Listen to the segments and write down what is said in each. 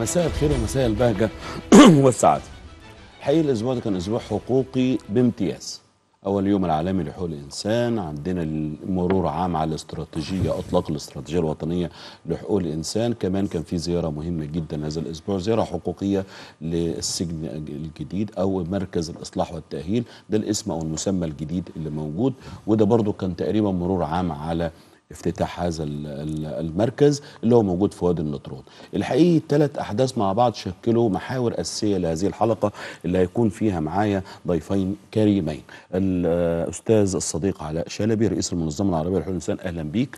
مساء الخير ومساء البهجة والسعادة حقيقة الأسبوع ده كان أسبوع حقوقي بامتياز أول يوم العالمي لحقوق الإنسان عندنا مرور عام على الاستراتيجية أطلاق الاستراتيجية الوطنية لحقوق الإنسان كمان كان في زيارة مهمة جدا هذا الأسبوع زيارة حقوقية للسجن الجديد أو مركز الإصلاح والتأهيل ده الاسم أو المسمى الجديد اللي موجود وده برضو كان تقريبا مرور عام على افتتاح هذا المركز اللي هو موجود في وادي النطرون الحقيقي ثلاث احداث مع بعض شكلوا محاور اساسيه لهذه الحلقه اللي هيكون فيها معايا ضيفين كريمين الاستاذ الصديق علاء شلبي رئيس المنظمه العربيه لحقوق الانسان اهلا بيك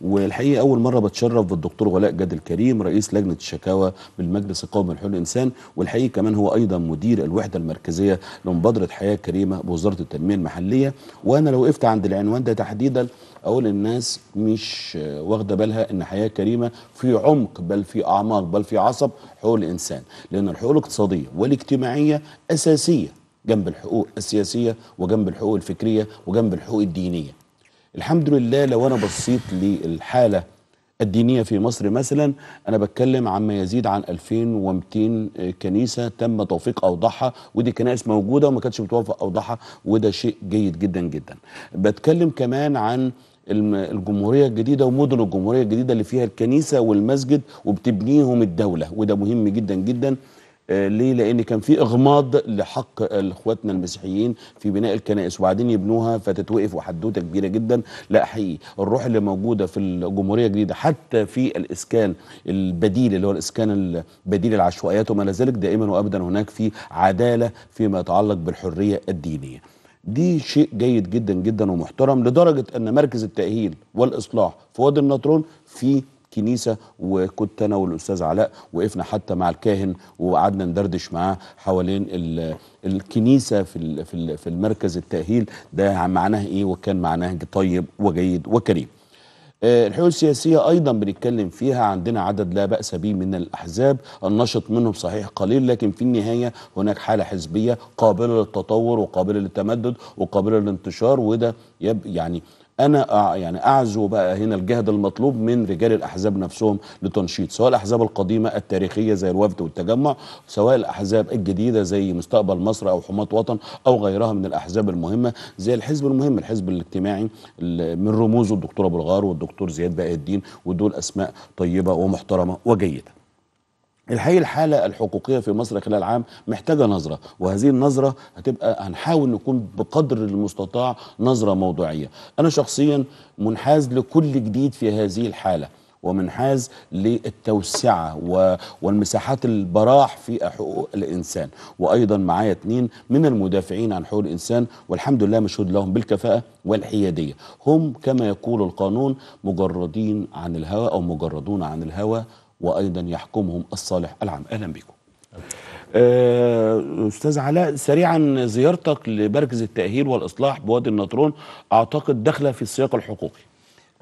والحقيقه اول مره بتشرف بالدكتور غلاء جاد الكريم رئيس لجنه الشكاوى بالمجلس القومي لحقوق الانسان والحقيقه كمان هو ايضا مدير الوحده المركزيه لمبادره حياه كريمه بوزاره التنميه المحليه وانا لو وقفت عند العنوان ده تحديدا اولا الناس مش واخده بالها ان حياه كريمه في عمق بل في اعماق بل في عصب حقوق الانسان لان الحقوق الاقتصاديه والاجتماعيه اساسيه جنب الحقوق السياسيه وجنب الحقوق الفكريه وجنب الحقوق الدينيه الحمد لله لو انا بصيت للحاله الدينيه في مصر مثلا انا بتكلم عن ما يزيد عن 2200 كنيسه تم توفيق اوضاعها ودي كنائس موجوده وما كانتش بتوفق اوضاعها وده شيء جيد جدا جدا بتكلم كمان عن الجمهورية الجديدة ومدن الجمهورية الجديدة اللي فيها الكنيسة والمسجد وبتبنيهم الدولة وده مهم جدا جدا آه، ليه لان كان في اغماض لحق اخواتنا المسيحيين في بناء الكنائس وبعدين يبنوها فتتوقف وحدوته كبيره جدا لا حقيقي الروح اللي موجوده في الجمهوريه الجديده حتى في الاسكان البديل اللي هو الاسكان البديل العشوائيات وما ذلك دائما وابدا هناك في عداله فيما يتعلق بالحريه الدينيه دي شيء جيد جدا جدا ومحترم لدرجه ان مركز التاهيل والاصلاح في وادي النطرون في كنيسه وكنت انا والاستاذ علاء وقفنا حتى مع الكاهن وقعدنا ندردش معاه حوالين الكنيسه في في المركز التاهيل ده معناه ايه وكان معناه طيب وجيد وكريم آه، الحلول السياسية أيضا بنتكلم فيها عندنا عدد لا بأس به من الأحزاب النشط منهم صحيح قليل لكن في النهاية هناك حالة حزبية قابلة للتطور وقابلة للتمدد وقابلة للانتشار وده يعني انا يعني اعزو بقى هنا الجهد المطلوب من رجال الاحزاب نفسهم لتنشيط سواء الاحزاب القديمه التاريخيه زي الوفد والتجمع سواء الاحزاب الجديده زي مستقبل مصر او حماه وطن او غيرها من الاحزاب المهمه زي الحزب المهم الحزب الاجتماعي من رموزه الدكتور ابو الغار والدكتور زياد بقى الدين ودول اسماء طيبه ومحترمه وجيده الحقيقه الحاله الحقوقيه في مصر خلال عام محتاجه نظره وهذه النظره هتبقى هنحاول نكون بقدر المستطاع نظره موضوعيه انا شخصيا منحاز لكل جديد في هذه الحاله ومنحاز للتوسعة والمساحات البراح في حقوق الإنسان وأيضا معايا اتنين من المدافعين عن حقوق الإنسان والحمد لله مشهود لهم بالكفاءة والحيادية هم كما يقول القانون مجردين عن الهوى أو مجردون عن الهوى وايضا يحكمهم الصالح العام اهلا بكم آه، استاذ علاء سريعا زيارتك لمركز التاهيل والاصلاح بوادي النطرون اعتقد داخله في السياق الحقوقي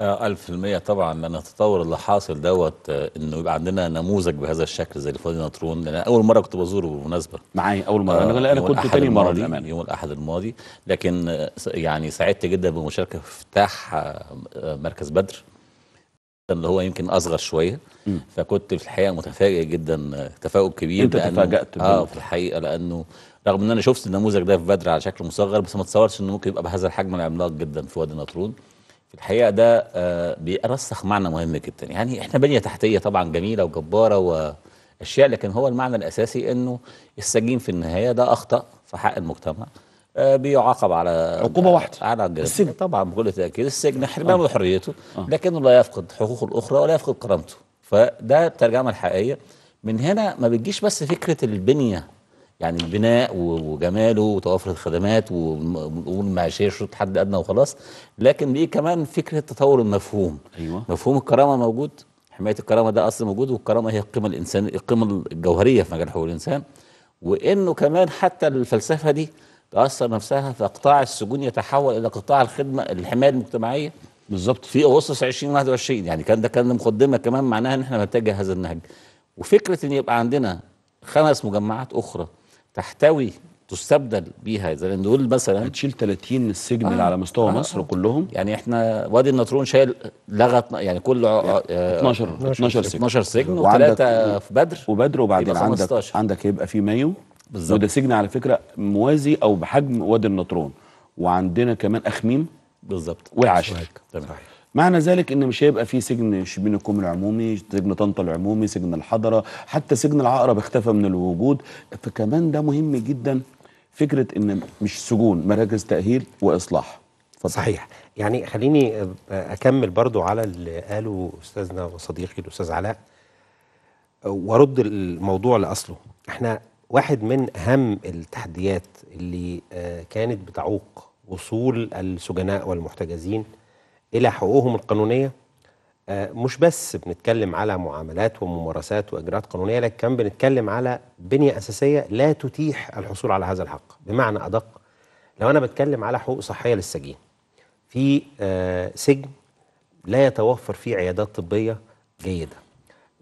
آه، ألف في المية طبعا لأن التطور اللي حاصل دوت آه، إنه يبقى عندنا نموذج بهذا الشكل زي فادي نطرون لأن أول مرة كنت بزوره بالمناسبة معايا أول مرة آه أنا كنت تاني مرة الأمان يوم الأحد الماضي لكن يعني سعدت جدا بمشاركة في افتتاح مركز بدر اللي هو يمكن اصغر شويه مم. فكنت في الحقيقه متفاجئ جدا تفاؤل كبير انت تفاجأت اه في الحقيقه لانه رغم ان انا شفت النموذج ده في بدر على شكل مصغر بس ما اتصورش انه ممكن يبقى بهذا الحجم العملاق جدا في وادي نطرون في الحقيقه ده آه بيرسخ معنى مهم جدا يعني احنا بنيه تحتيه طبعا جميله وجباره واشياء لكن هو المعنى الاساسي انه السجين في النهايه ده اخطا في حق المجتمع آه، بيعاقب على عقوبه واحده على السجن طبعا بكل تاكيد السجن حرمانه آه. حريته آه. لكنه لا يفقد حقوقه الاخرى ولا يفقد كرامته فده الترجمه الحقيقيه من هنا ما بتجيش بس فكره البنيه يعني البناء وجماله وتوافر الخدمات والمعيشيه شروط حد ادنى وخلاص لكن دي كمان فكره تطور المفهوم أيوة. مفهوم الكرامه موجود حمايه الكرامه ده اصل موجود والكرامه هي القيمه الانسانيه القيمه الجوهريه في مجال حقوق الانسان وانه كمان حتى الفلسفه دي تاثر نفسها فقطاع السجون يتحول الى قطاع الخدمه الحمايه المجتمعيه بالظبط في اغسطس 2021 يعني كان ده كان مقدمه كمان معناها ان احنا بنتجه هذا النهج وفكره ان يبقى عندنا خمس مجمعات اخرى تحتوي تستبدل بيها زي نقول مثلا هتشيل 30 السجن آه. اللي على مستوى آه. مصر كلهم يعني احنا وادي النطرون شايل لغى يعني كل يعني آه 12 12 سجن 12 سجن وثلاثه في بدر وبدر وبعدين عندك عندك يبقى في مايو بالظبط وده سجن على فكره موازي او بحجم وادي النطرون وعندنا كمان اخميم بالظبط والعاشر تمام معنى ذلك ان مش هيبقى في سجن شبين الكوم العمومي سجن طنطا العمومي سجن الحضره حتى سجن العقرب اختفى من الوجود فكمان ده مهم جدا فكره ان مش سجون مراكز تاهيل واصلاح فضل. صحيح يعني خليني اكمل برضو على اللي قاله استاذنا وصديقي الاستاذ علاء وارد الموضوع لاصله احنا واحد من أهم التحديات اللي آه، كانت بتعوق وصول السجناء والمحتجزين إلى حقوقهم القانونية آه، مش بس بنتكلم على معاملات وممارسات وإجراءات قانونية لكن كمان بنتكلم على بنية أساسية لا تتيح الحصول على هذا الحق بمعنى أدق لو أنا بتكلم على حقوق صحية للسجين في آه، سجن لا يتوفر فيه عيادات طبية جيدة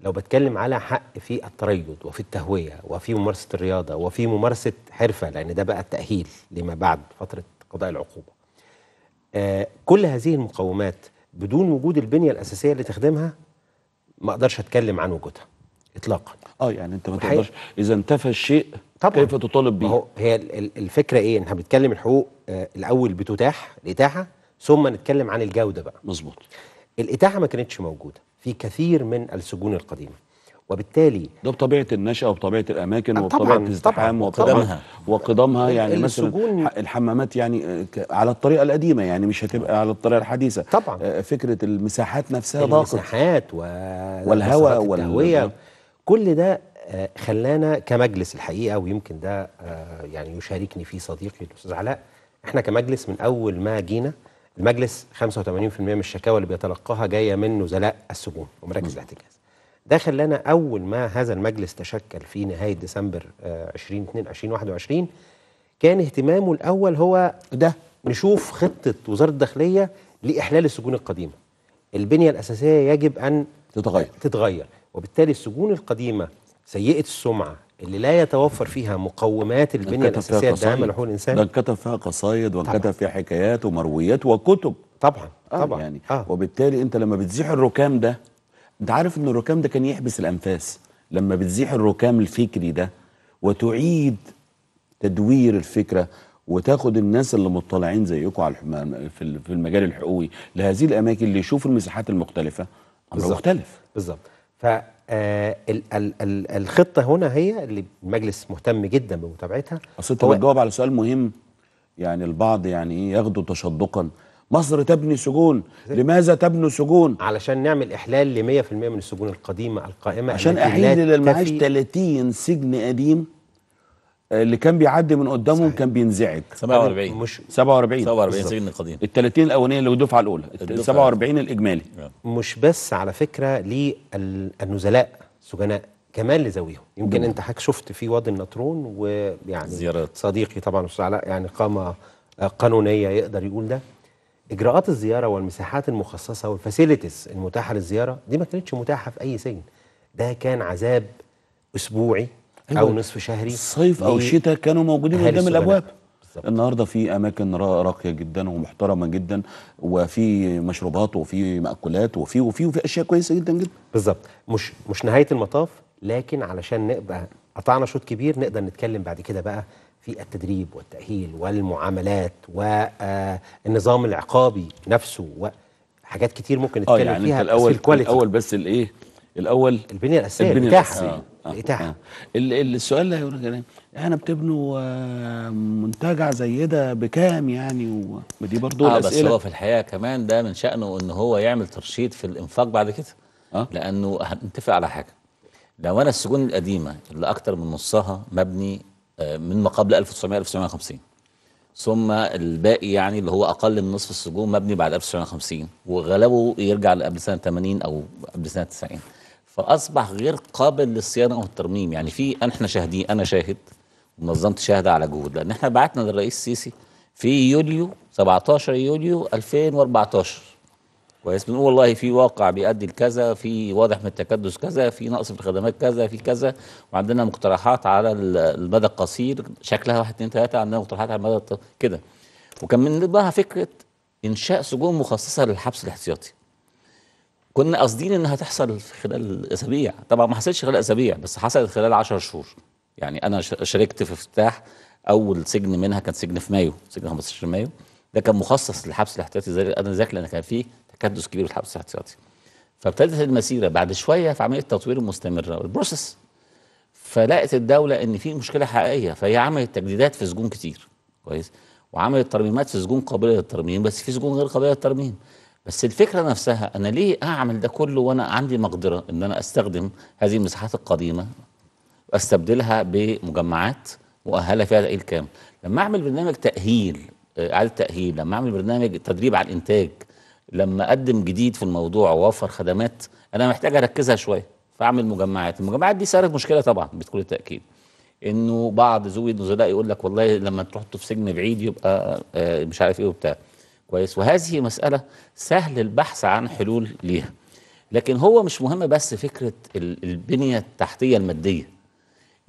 لو بتكلم على حق في التريض وفي التهويه وفي ممارسه الرياضه وفي ممارسه حرفه لان ده بقى التاهيل لما بعد فتره قضاء العقوبه. آه كل هذه المقومات بدون وجود البنيه الاساسيه اللي تخدمها ما اقدرش اتكلم عن وجودها اطلاقا. اه يعني انت ما تقدرش اذا انتفى الشيء طبعا كيف تطالب به هي الفكره ايه؟ احنا بنتكلم الحقوق آه الاول بتتاح الاتاحه ثم نتكلم عن الجوده بقى. مظبوط. الاتاحه ما كانتش موجوده. في كثير من السجون القديمه وبالتالي ده بطبيعه النشأه وبطبيعه الاماكن وبطبيعه الازدحام وقدمها وقدمها يعني مثلا الحمامات يعني آه، على الطريقه القديمه يعني مش هتبقى على الطريقه الحديثه طبعا آه، فكره المساحات نفسها ضاقت المساحات والهواء والهويه كل ده آه، خلانا كمجلس الحقيقه ويمكن ده يعني يشاركني فيه صديقي الاستاذ علاء احنا كمجلس من اول ما جينا المجلس 85% من الشكاوى اللي بيتلقاها جايه من نزلاء السجون ومراكز الاحتجاز. ده خلانا اول ما هذا المجلس تشكل في نهايه ديسمبر 2022 آه، 21 كان اهتمامه الاول هو ده نشوف خطه وزاره الداخليه لاحلال السجون القديمه البنيه الاساسيه يجب ان تتغير تتغير وبالتالي السجون القديمه سيئه السمعه اللي لا يتوفر فيها مقومات البنيه الاساسيه الداعمه لحقوق الانسان ده انكتب فيها قصايد وانكتب فيها حكايات ومرويات وكتب طبعا آه طبعا يعني آه. وبالتالي انت لما بتزيح الركام ده انت عارف ان الركام ده كان يحبس الانفاس لما بتزيح الركام الفكري ده وتعيد تدوير الفكره وتاخد الناس اللي مطلعين زيكم على في المجال الحقوقي لهذه الاماكن اللي يشوفوا المساحات المختلفه امر مختلف بالظبط آه، الخطه هنا هي اللي المجلس مهتم جدا بمتابعتها اصل انت بتجاوب على سؤال مهم يعني البعض يعني ايه ياخده تشدقا مصر تبني سجون لماذا تبني سجون علشان نعمل احلال ل 100% من السجون القديمه القائمه عشان احيل للمعاش 30 سجن قديم اللي كان بيعدي من قدامهم صحيح. كان بينزعج 47 مش 47 47 سجن القديم ال 30 الاولانيه اللي الدفعه الاولى ال 47 الاجمالي مش بس على فكره للنزلاء سجناء كمان لذويهم يمكن انت حضرتك شفت في وادي النطرون ويعني زيارات صديقي طبعا استاذ علاء يعني قامه آه، قانونيه يقدر يقول ده اجراءات الزياره والمساحات المخصصه والفاسيلتيز المتاحه للزياره دي ما كانتش متاحه في اي سجن ده كان عذاب اسبوعي أيوة. او نصف شهري صيف او شتاء كانوا موجودين قدام الابواب بالزبط. النهارده في اماكن راقيه جدا ومحترمه جدا وفي مشروبات وفي ماكولات وفي وفي وفي اشياء كويسه جدا جدا بالظبط مش مش نهايه المطاف لكن علشان نبقى قطعنا شوط كبير نقدر نتكلم بعد كده بقى في التدريب والتاهيل والمعاملات والنظام آه، العقابي نفسه وحاجات كتير ممكن آه، نتكلم آه يعني فيها الأول بس في الكواليتي الاول بس الايه الاول البنيه الاساسيه البنيه الاساسيه آه، الاتاحه آه. السؤال اللي هيقول كلام إيه؟ احنا بتبنوا آه، منتجع زي ده بكام يعني ودي برضه آه الاسئله بس هو في الحقيقه كمان ده من شانه ان هو يعمل ترشيد في الانفاق بعد كده آه؟ لانه هنتفق على حاجه لو انا السجون القديمه اللي اكتر من نصها مبني من ما قبل 1900 1950 ثم الباقي يعني اللي هو اقل من نصف السجون مبني بعد 1950 وغلبه يرجع لقبل سنه 80 او قبل سنه 90 فاصبح غير قابل للصيانه او الترميم يعني في احنا شاهدين انا شاهد منظمه شاهده على جهود لان احنا بعتنا للرئيس السيسي في يوليو 17 يوليو 2014 كويس بنقول والله في واقع بيؤدي لكذا في واضح من التكدس كذا في نقص في الخدمات كذا في كذا وعندنا مقترحات على المدى القصير شكلها 1 2 3 عندنا مقترحات على المدى كده وكان من ضمنها فكره انشاء سجون مخصصه للحبس الاحتياطي كنا قاصدين انها تحصل خلال اسابيع طبعا ما حصلتش خلال اسابيع بس حصلت خلال 10 شهور يعني انا شاركت في افتتاح اول سجن منها كان سجن في مايو سجن 15 مايو ده كان مخصص للحبس الاحتياطي زي انا ذاكر لان كان فيه تكدس كبير في الحبس الاحتياطي فابتدت المسيره بعد شويه في عمليه التطوير المستمره والبروسس فلقت الدوله ان في مشكله حقيقيه فهي عملت تجديدات في سجون كتير كويس وعملت ترميمات في سجون قابله للترميم بس في سجون غير قابله للترميم بس الفكرة نفسها أنا ليه أعمل ده كله وأنا عندي مقدرة إن أنا أستخدم هذه المساحات القديمة واستبدلها بمجمعات مؤهلة فيها تأهيل كامل لما أعمل برنامج تأهيل آه، على تأهيل لما أعمل برنامج تدريب على الإنتاج لما أقدم جديد في الموضوع وأوفر خدمات أنا محتاج أركزها شوية فأعمل مجمعات المجمعات دي صارت مشكلة طبعا بكل التأكيد انه بعض ذوي النزلاء يقول لك والله لما تحطه في سجن بعيد يبقى آه، آه، مش عارف ايه وبتاع كويس وهذه مسألة سهل البحث عن حلول ليها لكن هو مش مهم بس فكرة البنية التحتية المادية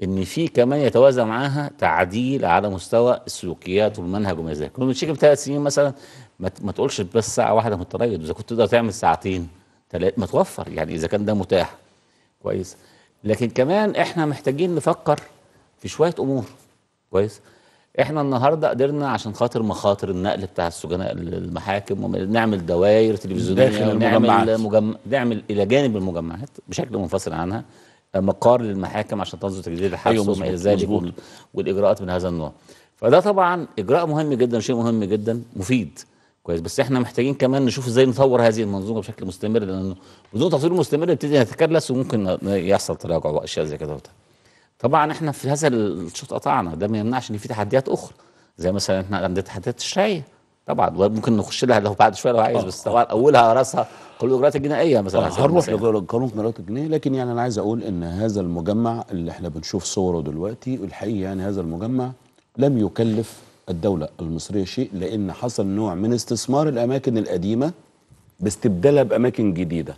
ان في كمان يتوازى معاها تعديل على مستوى السلوكيات والمنهج وما ذلك كنت بتشيك بثلاث سنين مثلا ما تقولش بس ساعه واحده متريض اذا كنت تقدر تعمل ساعتين ثلاث ما توفر يعني اذا كان ده متاح كويس لكن كمان احنا محتاجين نفكر في شويه امور كويس احنا النهارده قدرنا عشان خاطر مخاطر النقل بتاع السجناء للمحاكم نعمل دوائر تلفزيونيه ونعمل مجم... نعمل الى جانب المجمعات بشكل منفصل عنها آه، مقار للمحاكم عشان تنظر تجديد الحبس أيوة، وما الى ذلك والاجراءات من هذا النوع فده طبعا اجراء مهم جدا شيء مهم جدا مفيد كويس بس احنا محتاجين كمان نشوف ازاي نطور هذه المنظومه بشكل مستمر لانه بدون تطوير مستمر بتبتدي تتكرلس وممكن يحصل تراجع واشياء زي كده وبتاع طبعا احنا في هذا الشوط قطعنا ده ما يمنعش ان في تحديات اخرى زي مثلا احنا عندنا تحديات الشرايه طبعا ممكن نخش لها لو بعد شويه لو عايز آه. بس طبعا اولها راسها كل الاجراءات الجنائيه مثلا هنروح آه، لقانون الاجراءات الجنائيه لكن يعني انا عايز اقول ان هذا المجمع اللي احنا بنشوف صوره دلوقتي الحقيقه يعني هذا المجمع لم يكلف الدوله المصريه شيء لان حصل نوع من استثمار الاماكن القديمه باستبدالها باماكن جديده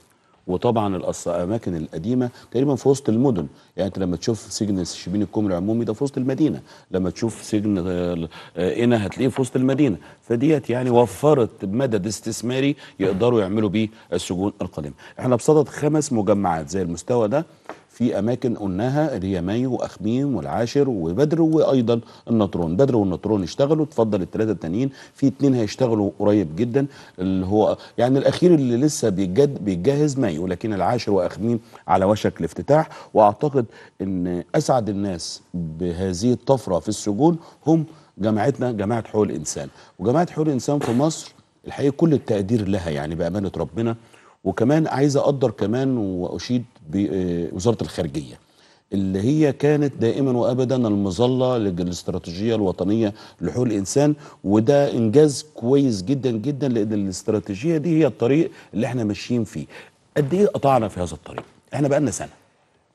وطبعا الاماكن القديمه تقريبا في وسط المدن يعني انت لما تشوف سجن شبين الكوم العمومي ده في وسط المدينه لما تشوف سجن هنا هتلاقيه في وسط المدينه فديت يعني وفرت مدد استثماري يقدروا يعملوا بيه السجون القادمه احنا بصدد خمس مجمعات زي المستوى ده في اماكن قلناها اللي هي مايو واخميم والعاشر وبدر وايضا النطرون بدر والنطرون اشتغلوا اتفضل الثلاثه التانيين في اتنين هيشتغلوا قريب جدا اللي هو يعني الاخير اللي لسه بيجد بيتجهز مايو لكن العاشر واخميم على وشك الافتتاح واعتقد ان اسعد الناس بهذه الطفره في السجون هم جماعتنا جماعه حقوق الانسان وجماعه حقوق الانسان في مصر الحقيقه كل التقدير لها يعني بامانه ربنا وكمان عايز اقدر كمان واشيد بوزاره آه، الخارجيه اللي هي كانت دائما وابدا المظله للاستراتيجيه الوطنيه لحقوق الانسان وده انجاز كويس جدا جدا لان الاستراتيجيه دي هي الطريق اللي احنا ماشيين فيه. قد ايه قطعنا في هذا الطريق؟ احنا بقى لنا سنه.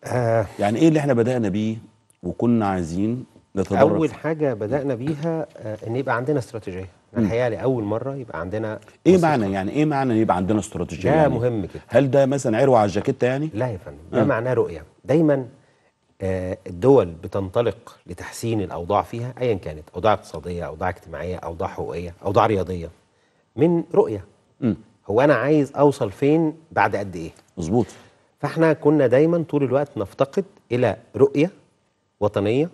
آه يعني ايه اللي احنا بدانا بيه وكنا عايزين نتدرب اول حاجه بدانا بيها آه ان يبقى عندنا استراتيجيه. انا الحقيقه لاول مره يبقى عندنا ايه معنى يعني ايه معنى يبقى عندنا استراتيجيه ده يعني مهم كده هل ده مثلا عروه على الجاكيته يعني لا يا فندم ده آه. معناه رؤيه دايما آه، الدول بتنطلق لتحسين الاوضاع فيها ايا كانت اوضاع اقتصاديه اوضاع اجتماعيه اوضاع حقوقيه اوضاع رياضيه من رؤيه م. هو انا عايز اوصل فين بعد قد ايه مظبوط فاحنا كنا دايما طول الوقت نفتقد الى رؤيه وطنيه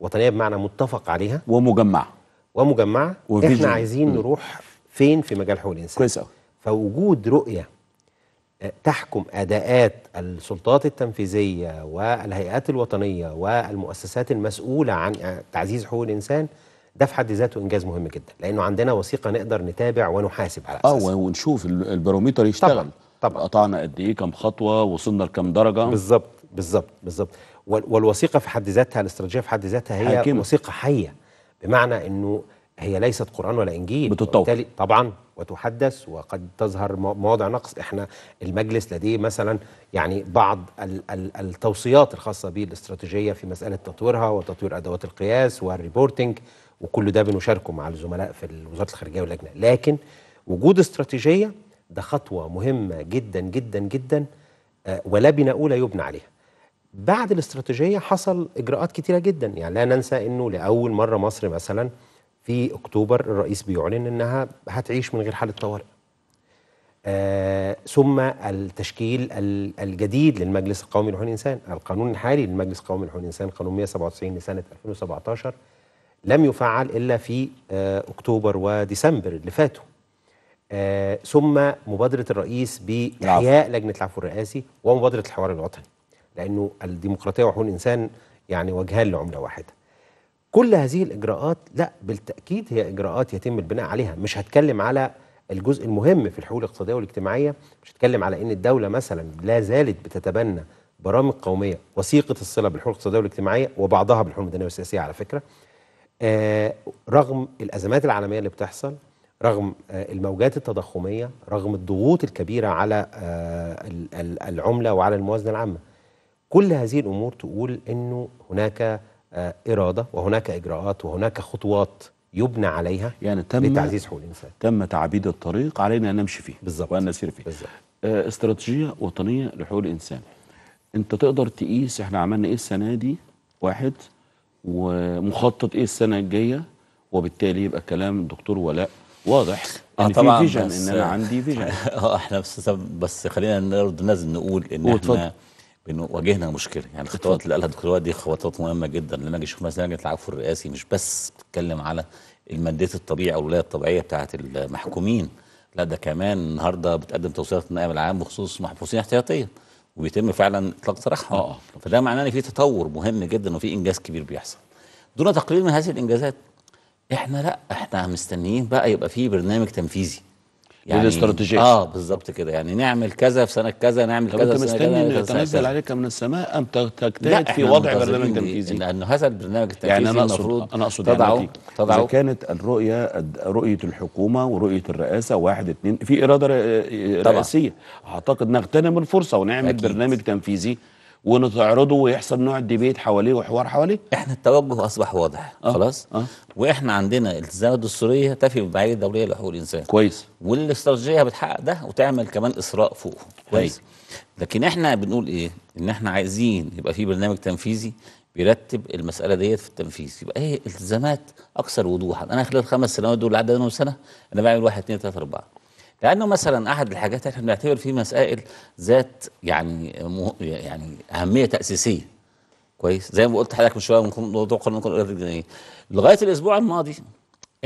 وطنيه بمعنى متفق عليها ومجمعه ومجمعه وفيجن. احنا عايزين نروح فين في مجال حقوق الانسان كويس قوي فوجود رؤيه آه، تحكم اداءات السلطات التنفيذيه والهيئات الوطنيه والمؤسسات المسؤوله عن آه، تعزيز حقوق الانسان ده في حد ذاته انجاز مهم جدا لانه عندنا وثيقه نقدر نتابع ونحاسب على آه، اساسها اه ونشوف البروميتر يشتغل طبعا طبعا قطعنا قد ايه كم خطوه وصلنا لكم درجه بالظبط بالظبط بالظبط والوثيقه في حد ذاتها الاستراتيجيه في حد ذاتها هي حاكمة. وثيقه حيه بمعنى انه هي ليست قرآن ولا إنجيل بتطور طبعا وتحدث وقد تظهر مواضع نقص احنا المجلس لديه مثلا يعني بعض ال ال التوصيات الخاصة به الاستراتيجية في مسألة تطويرها وتطوير أدوات القياس والريبورتنج وكل ده بنشاركه مع الزملاء في وزارة الخارجية واللجنة لكن وجود استراتيجية ده خطوة مهمة جدا جدا جدا آه، ولبنه اولى يبنى عليها بعد الاستراتيجيه حصل اجراءات كتيره جدا يعني لا ننسى انه لاول مره مصر مثلا في اكتوبر الرئيس بيعلن انها هتعيش من غير حاله طوارئ آه ثم التشكيل الجديد للمجلس القومي لحقوق الانسان القانون الحالي للمجلس القومي لحقوق الانسان قانون 197 لسنه 2017 لم يفعل الا في آه اكتوبر وديسمبر اللي فاتوا آه ثم مبادره الرئيس باحياء لجنه العفو الرئاسي ومبادره الحوار الوطني لأنه الديمقراطية وحقوق الإنسان يعني وجهان لعملة واحدة كل هذه الإجراءات لا بالتأكيد هي إجراءات يتم البناء عليها مش هتكلم على الجزء المهم في الحقوق الاقتصادية والاجتماعية مش هتكلم على أن الدولة مثلا لا زالت بتتبنى برامج قومية وثيقة الصلة بالحقوق الاقتصادية والاجتماعية وبعضها بالحقوق المدنية والسياسية على فكرة آه رغم الأزمات العالمية اللي بتحصل رغم آه الموجات التضخمية رغم الضغوط الكبيرة على آه العملة وعلى الموازنة العامة كل هذه الامور تقول انه هناك آه، اراده وهناك اجراءات وهناك خطوات يبنى عليها يعني تم لتعزيز حقوق الانسان تم تعبيد الطريق علينا ان نمشي فيه بالظبط وان نسير فيه بالظبط آه، استراتيجيه وطنيه لحقوق الانسان انت تقدر تقيس احنا عملنا ايه السنه دي واحد ومخطط ايه السنه الجايه وبالتالي يبقى كلام الدكتور ولاء واضح آه، يعني طبعا في فيجن ان انا عندي فيجن اه احنا بس بس خلينا نرد لازم نقول ان احنا بانه واجهنا مشكله يعني الخطوات اللي قالها الدكتور دي خطوات مهمه جدا لما اجي اشوف مثلا لجنه العفو الرئاسي مش بس بتتكلم على الماديه الطبيعي او الولايه الطبيعيه بتاعه المحكومين لا ده كمان النهارده بتقدم توصيات النائب العام بخصوص محبوسين احتياطيا وبيتم فعلا اطلاق سراحهم آه،, آه. فده معناه ان في تطور مهم جدا وفي انجاز كبير بيحصل دون تقليل من هذه الانجازات احنا لا احنا مستنيين بقى يبقى في برنامج تنفيذي يعني الاستراتيجيه اه بالظبط كده يعني نعمل كذا في سنه كذا نعمل كذا في سنه كذا انت مستني ان عليك من السماء ام تجتهد في وضع برنامج تنفيذي لانه هذا البرنامج التنفيذي يعني أنا المفروض انا اقصد يعني تضعه يعني تضعه اذا كانت الرؤيه رؤيه الحكومه ورؤيه الرئاسه واحد اثنين في اراده رئاسيه طبعا. اعتقد نغتنم الفرصه ونعمل أكيد. برنامج تنفيذي ونتعرضه ويحصل نوع ديبيت حواليه وحوار حواليه احنا التوجه اصبح واضح أه خلاص أه واحنا عندنا التزامات دستوريه تفي بالمعايير الدوليه لحقوق الانسان كويس والاستراتيجيه بتحقق ده وتعمل كمان اسراء فوقه كويس أيوة. لكن احنا بنقول ايه ان احنا عايزين يبقى في برنامج تنفيذي بيرتب المساله ديت في التنفيذ يبقى ايه التزامات اكثر وضوحا انا خلال الخمس سنوات دول اللي عدى منهم سنه انا بعمل واحد اثنين ثلاثه اربعه لانه مثلا احد الحاجات احنا بنعتبر فيه مسائل ذات يعني مه... يعني اهميه تاسيسيه كويس زي ما قلت لحضرتك من شويه موضوع قانون الجنائي لغايه الاسبوع الماضي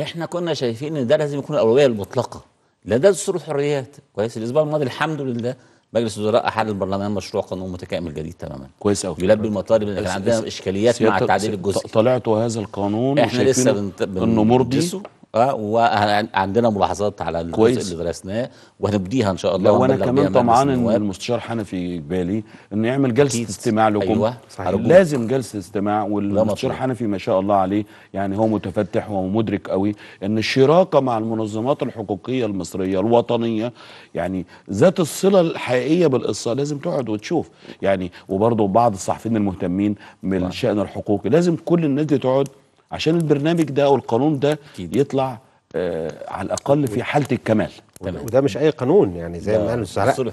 احنا كنا شايفين ان ده لازم يكون الاولويه المطلقه لان ده دستور الحريات كويس الاسبوع الماضي الحمد لله مجلس الوزراء احال البرلمان مشروع قانون متكامل جديد تماما كويس قوي يلبي المطالب اللي كان عندنا اشكاليات مع التعديل الجزئي طلعتوا هذا القانون احنا لسه بنت... بن... انه مرضي اه وعندنا ملاحظات على الجزء اللي درسناه وهنبديها ان شاء الله لو انا كمان طمعان ان المستشار حنفي جبالي انه يعمل جلسه أكيد. استماع لكم أيوة. صحيح. لازم جلسه استماع والمستشار حنفي ما شاء الله عليه يعني هو متفتح ومدرك قوي ان الشراكه مع المنظمات الحقوقيه المصريه الوطنيه يعني ذات الصله الحقيقيه بالقصه لازم تقعد وتشوف يعني وبرضه بعض الصحفيين المهتمين بالشان الحقوقي لازم كل الناس دي تقعد عشان البرنامج ده او القانون ده أكيد. يطلع آه على الاقل في حاله الكمال تمام. وده مش اي قانون يعني زي ما قال الاستاذ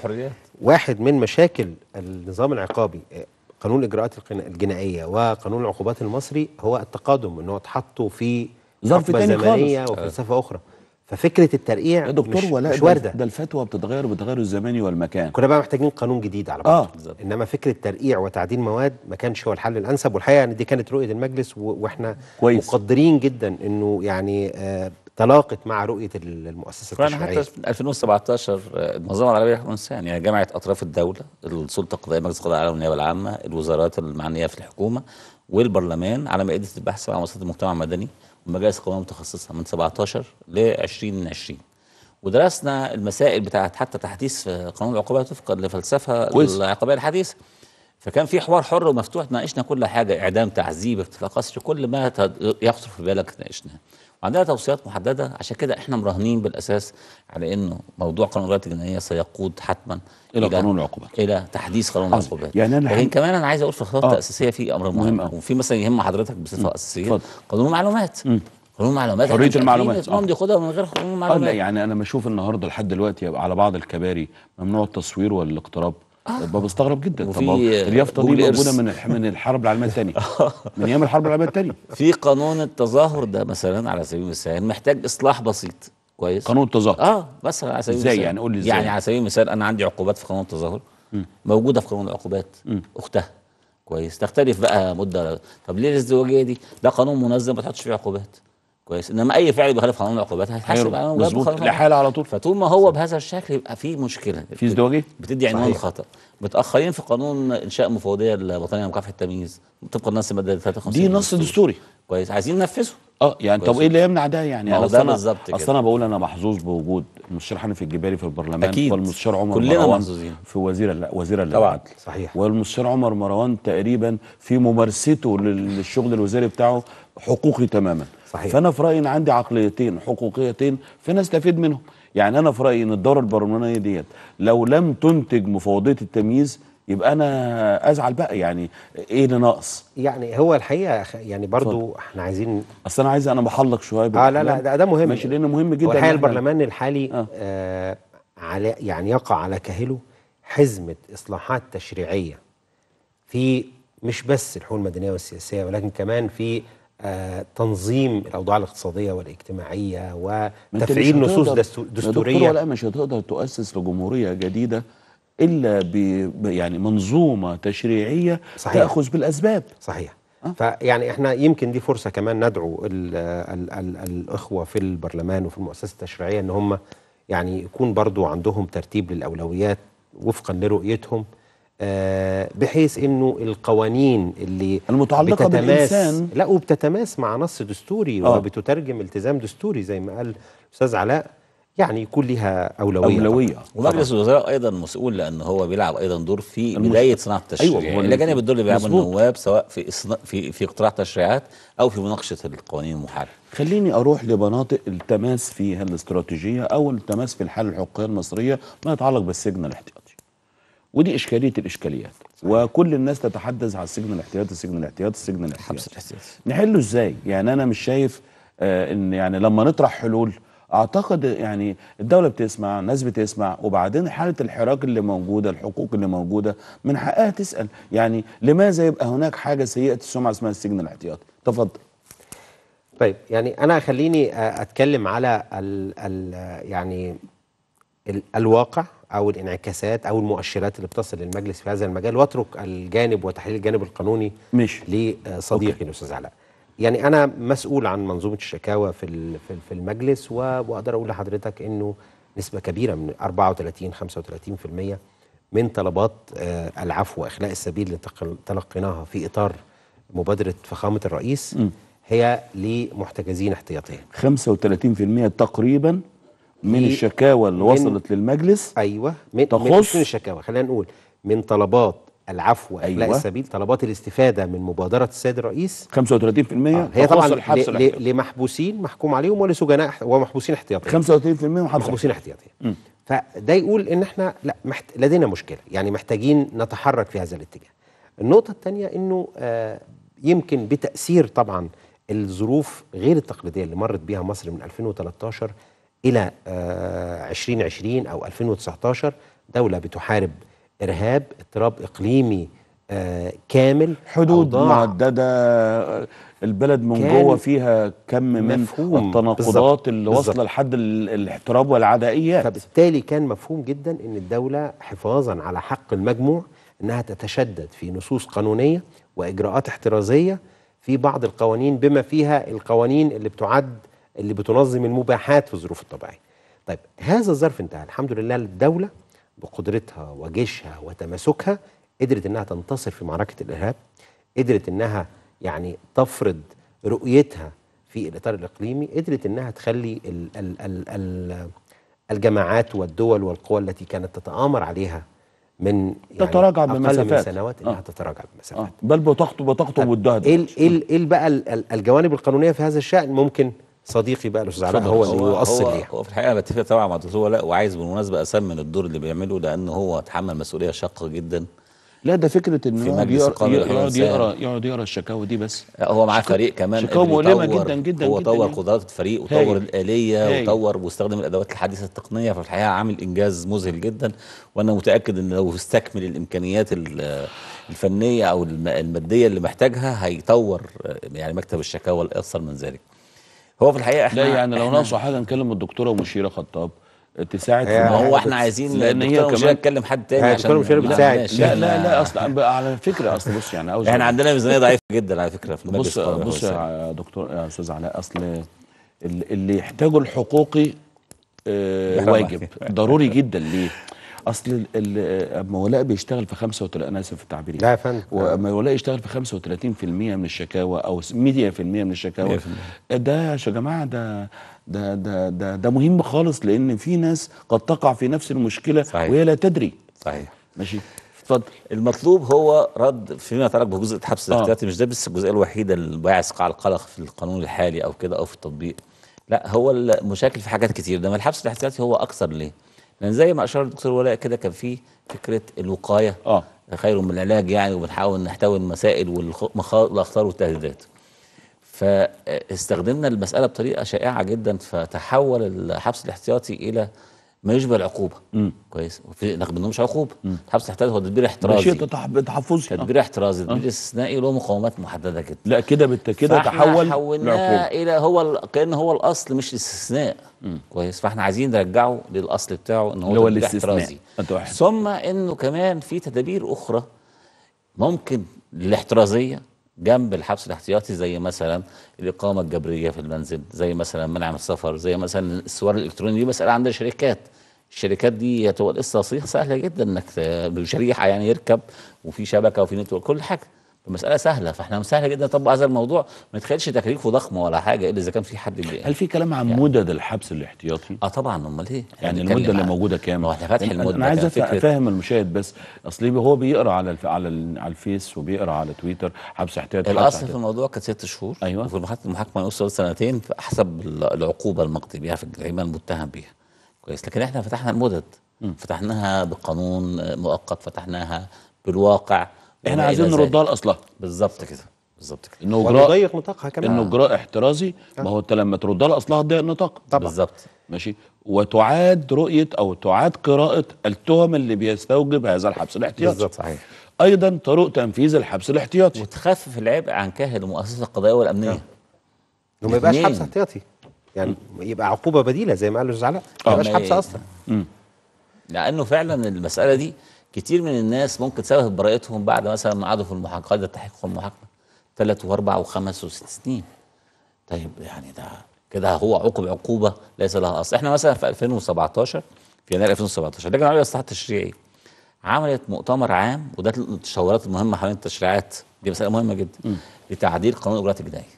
واحد من مشاكل النظام العقابي آه، قانون الاجراءات الجنائيه وقانون العقوبات المصري هو التقادم ان هو اتحطوا في ظرف تاني خالص وفلسفه اخرى ففكره الترقيع دكتور مش ولا مش وارده ده الفتوى بتتغير بتغير الزمان والمكان كنا بقى محتاجين قانون جديد على بعض آه. انما فكره ترقيع وتعديل مواد ما كانش هو الحل الانسب والحقيقه يعني دي كانت رؤيه المجلس واحنا كويس. مقدرين جدا انه يعني آه تلاقت مع رؤيه المؤسسه التشريعيه حتى في 2017 آه، المنظمه العربيه لحقوق الانسان يعني جمعت اطراف الدوله السلطه القضائيه مجلس القضاء العالي والنيابه العامه الوزارات المعنيه في الحكومه والبرلمان على مائده البحث مع منظمات المجتمع المدني ومجالس قوميه متخصصه من 17 ل 2020 ودرسنا المسائل بتاعت حتى تحديث قانون العقوبات وفقا لفلسفه العقوبيه الحديثه فكان في حوار حر ومفتوح ناقشنا كل حاجه اعدام تعذيب اغتيال قسري كل ما يخطر في بالك ناقشناه وعندها توصيات محدده عشان كده احنا مراهنين بالاساس على انه موضوع قانون الرابطه الجنائيه سيقود حتما الى, إلى قانون العقوبات الى تحديث قانون العقوبات يعني انا لكن كمان انا عايز اقول في الخطوات آه. الاساسيه في امر مهم, وفي مثلا يهم حضرتك بصفه اساسيه قانون المعلومات قانون المعلومات حريه المعلومات اه خدها من غير قانون آه، المعلومات يعني انا بشوف النهارده لحد دلوقتي على بعض الكباري ممنوع التصوير والاقتراب آه. بستغرب جدا طب اليافطه دي موجوده من من الحرب العالميه الثانيه من ايام الحرب العالميه الثانيه في قانون التظاهر ده مثلا على سبيل المثال محتاج اصلاح بسيط كويس قانون التظاهر اه مثلا على سبيل المثال ازاي يعني قول لي يعني ازاي يعني على سبيل المثال انا عندي عقوبات في قانون التظاهر موجوده في قانون العقوبات م. اختها كويس تختلف بقى مده طب ليه الازدواجيه دي ده قانون منظم ما تحطش فيه عقوبات كويس انما اي فعل بيخالف قانون العقوبات هيتحاسب مظبوط لحاله على طول فطول ما هو بهذا الشكل يبقى في مشكله في ازدواجيه بتدي عنوان خطا متاخرين في قانون انشاء مفوضيه الوطنيه لمكافحه التمييز طبقا النص الماده 53 دي نص دستوري كويس عايزين ننفذه اه يعني طب ايه اللي يمنع ده يعني انا ده بالظبط اصل انا بقول انا محظوظ بوجود المستشار حنفي الجبالي في البرلمان أكيد والمستشار عمر كلنا محظوظين في وزير لا وزير طبعا صحيح والمستشار عمر مروان تقريبا في ممارسته للشغل الوزاري بتاعه حقوقي تماما صحيح. فانا في رايي ان عندي عقليتين حقوقيتين فانا استفيد منهم يعني انا في رايي ان الدوره البرلمانيه ديت لو لم تنتج مفوضيه التمييز يبقى انا ازعل بقى يعني ايه اللي ناقص يعني هو الحقيقه يعني برضو صح. احنا عايزين اصل انا عايز انا بحلق شويه اه لا لا ده, ده مهم ماشي لانه مهم جدا الحقيقه يعني. البرلمان الحالي آه. آه على يعني يقع على كاهله حزمه اصلاحات تشريعيه في مش بس الحقوق المدنيه والسياسيه ولكن كمان في آه، تنظيم الاوضاع الاقتصاديه والاجتماعيه وتفعيل نصوص دستوريه لا مش هتقدر تؤسس لجمهوريه جديده الا ب يعني منظومه تشريعيه صحيح. تاخذ بالاسباب صحيح أه؟ فيعني احنا يمكن دي فرصه كمان ندعو الـ الـ الـ الاخوه في البرلمان وفي المؤسسه التشريعيه ان هم يعني يكون برضو عندهم ترتيب للاولويات وفقا لرؤيتهم آه، بحيث انه القوانين اللي المتعلقه بالانسان لا وبتتماس مع نص دستوري آه. وبتترجم التزام دستوري زي ما قال الاستاذ علاء يعني يكون لها اولويه اولويه ومجلس الوزراء ايضا مسؤول لان هو بيلعب ايضا دور في بدايه صناعه التشريع أيوة يعني الى جانب الدور اللي بيلعبه النواب سواء في في في اقتراح تشريعات او في مناقشه القوانين المحرره خليني اروح لمناطق التماس فيها الاستراتيجيه او التماس في الحاله الحقوقيه المصريه ما يتعلق بالسجن الاحتياطي ودي اشكاليه الاشكاليات صحيح. وكل الناس تتحدث عن السجن الاحتياطي السجن الاحتياطي السجن الاحتياطي نحله ازاي يعني انا مش شايف آه ان يعني لما نطرح حلول اعتقد يعني الدوله بتسمع الناس بتسمع وبعدين حاله الحراك اللي موجوده الحقوق اللي موجوده من حقها تسال يعني لماذا يبقى هناك حاجه سيئه السمعه اسمها السجن الاحتياطي تفضل طيب يعني انا خليني اتكلم على ال ال يعني الواقع او الانعكاسات او المؤشرات اللي بتصل للمجلس في هذا المجال واترك الجانب وتحليل الجانب القانوني ماشي لصديقي الاستاذ علاء يعني انا مسؤول عن منظومه الشكاوى في في المجلس واقدر اقول لحضرتك انه نسبه كبيره من 34 35% من طلبات آه، العفو واخلاء السبيل اللي تلقيناها في اطار مبادره فخامه الرئيس م. هي لمحتجزين احتياطيا 35% تقريبا من الشكاوى اللي وصلت للمجلس ايوه من تخص من الشكاوى خلينا نقول من طلبات العفو أيوة. أيوة. السبيل طلبات الاستفاده من مبادره السيد الرئيس 35% آه. هي طبعا لمحبوسين محكوم عليهم ولسجناء ومحبوسين احتياطي 35% محبوسين احتياطي فده يقول ان احنا لا محت... لدينا مشكله يعني محتاجين نتحرك في هذا الاتجاه النقطه الثانيه انه آه يمكن بتاثير طبعا الظروف غير التقليديه اللي مرت بيها مصر من 2013 الى 2020 آه، او 2019 دوله بتحارب ارهاب اضطراب اقليمي آه، كامل حدود معدده البلد من جوه فيها كم من التناقضات اللي واصله لحد الاحتراب والعدائيات فبالتالي كان مفهوم جدا ان الدوله حفاظا على حق المجموع انها تتشدد في نصوص قانونيه واجراءات احترازيه في بعض القوانين بما فيها القوانين اللي بتعد اللي بتنظم المباحات في الظروف الطبيعيه طيب هذا الظرف انتهى الحمد لله الدوله بقدرتها وجيشها وتماسكها قدرت انها تنتصر في معركه الارهاب قدرت انها يعني تفرض رؤيتها في الاطار الاقليمي قدرت انها تخلي ال ال الـ الـ الجماعات والدول والقوى التي كانت تتآمر عليها من يعني تتراجع بمسافات من سنوات انها آه. تتراجع بمسافات آه. بل بتخطب بتخطو طيب، وتدهدر ايه ايه بقى الجوانب القانونيه في هذا الشان ممكن صديقي بقى الاستاذ علاء هو اللي يؤصل هو ليها هو في الحقيقه بتفق طبعا مع الدكتور ولاء وعايز بالمناسبه اسمن الدور اللي بيعمله لان هو تحمل مسؤوليه شاقه جدا لا ده فكره ان هو يقعد يقرا يقعد يقرا الشكاوى دي بس هو معاه فريق كمان شكاوى مؤلمه جدا جدا هو طور يعني. قدرات الفريق وطور الاليه هاي. وطور واستخدم الادوات الحديثه التقنيه ففي الحقيقه عامل انجاز مذهل جدا وانا متاكد ان لو استكمل الامكانيات الفنيه او الماديه اللي محتاجها هيطور يعني مكتب الشكاوى الاكثر من ذلك هو في الحقيقه احنا لا يعني لو ناقصوا حاجه نكلم الدكتوره مشيره خطاب آه، تساعد في هو احنا عايزين لان هي كمان نتكلم حد تاني عشان مشيره بتساعد لا لا لا, اصل اصلا على فكره اصل بص يعني عاوز احنا عندنا ميزانيه ضعيفه جدا على فكره في بص بص يا دكتور يا استاذ علاء اصل اللي يحتاجه الحقوقي آه، واجب ضروري جدا ليه اصل اما ولاء بيشتغل في 35 انا اسف في التعبير لا يا فندم اما ولاء يشتغل في 35% من الشكاوى او 100% من الشكاوى ده يا جماعه ده ده ده ده, ده مهم خالص لان في ناس قد تقع في نفس المشكله صحيح. وهي لا تدري صحيح ماشي اتفضل المطلوب هو رد فيما يتعلق بجزء الحبس آه. الاحتياطي آه. مش ده بس الجزئيه الوحيده اللي باعث قاع القلق في القانون الحالي او كده او في التطبيق لا هو المشاكل في حاجات كتير ده الحبس الاحتياطي هو اكثر ليه لان زي ما اشار الدكتور ولاء كده كان في فكره الوقايه اه خير من العلاج يعني وبنحاول نحتوي المسائل والاخطار والتهديدات فاستخدمنا المساله بطريقه شائعه جدا فتحول الحبس الاحتياطي الى ما يشبه العقوبه مم. كويس وفي لكن مش عقوبه الحبس الاحترازي هو تدبير احترازي ماشي تحفظي تدبير اه. احترازي تدبير آه. استثنائي له مقومات محدده كده لا كده بالتاكيد تحول لعقوبه الى هو ال... كان هو الاصل مش الاستثناء كويس فاحنا عايزين نرجعه للاصل بتاعه ان هو اللي هو الاستثناء ثم انه كمان في تدابير اخرى ممكن الاحترازيه جنب الحبس الاحتياطي زي مثلا الإقامة الجبرية في المنزل زي مثلا منع من السفر زي مثلا السوار الإلكتروني دي مسألة عند الشركات الشركات دي هتبقى قصه سهله جدا انك بشريحه يعني يركب وفي شبكه وفي نتورك كل حاجه المساله سهله فاحنا سهل جدا نطبق هذا الموضوع ما يتخيلش تكاليفه ضخمة ولا حاجه الا اذا كان في حد بيقى. هل في كلام عن يعني. مدد الحبس الاحتياطي؟ اه طبعا امال ايه؟ يعني, يعني المده اللي موجوده كام؟ هو احنا فاتح المده انا عايز افهم المشاهد بس اصل هو بيقرا على الف... على ال... على الفيس وبيقرا على تويتر حبس احتياطي الاصل في الموضوع كانت ست شهور ايوه وفي المحاكمه يوصل سنتين حسب العقوبه المقضي بها في الجريمه المتهم بها كويس لكن احنا فتحنا المدد فتحناها بقانون مؤقت فتحناها بالواقع احنا يعني إيه عايزين نردها لاصلها بالظبط كده بالظبط كده انه اجراء ضيق نطاقها كمان انه اجراء احترازي آه. ما هو انت لما تردها لاصلها تضيق نطاق بالظبط ماشي وتعاد رؤيه او تعاد قراءه التهم اللي بيستوجب هذا الحبس الاحتياطي بالظبط صحيح ايضا طرق تنفيذ الحبس الاحتياطي وتخفف العبء عن كاهل المؤسسه القضائيه والامنيه وما آه. يبقاش حبس احتياطي يعني م. يبقى عقوبه بديله زي ما قال الاستاذ علاء ما آه. يبقاش حبس اصلا م. لانه فعلا المساله دي كتير من الناس ممكن تسبب برايتهم بعد مثلا ما قعدوا في المحاكمه ده التحقيق المحاكمه ثلاث واربع وخمس وست سنين طيب يعني ده كده هو عقب عقوبه ليس لها اصل احنا مثلا في 2017 في يناير 2017 اللجنه العليا للاصلاح التشريعي عملت مؤتمر عام وده التشاورات المهمه حوالين التشريعات دي مساله مهمه جدا م. لتعديل قانون الاجراءات الجنائيه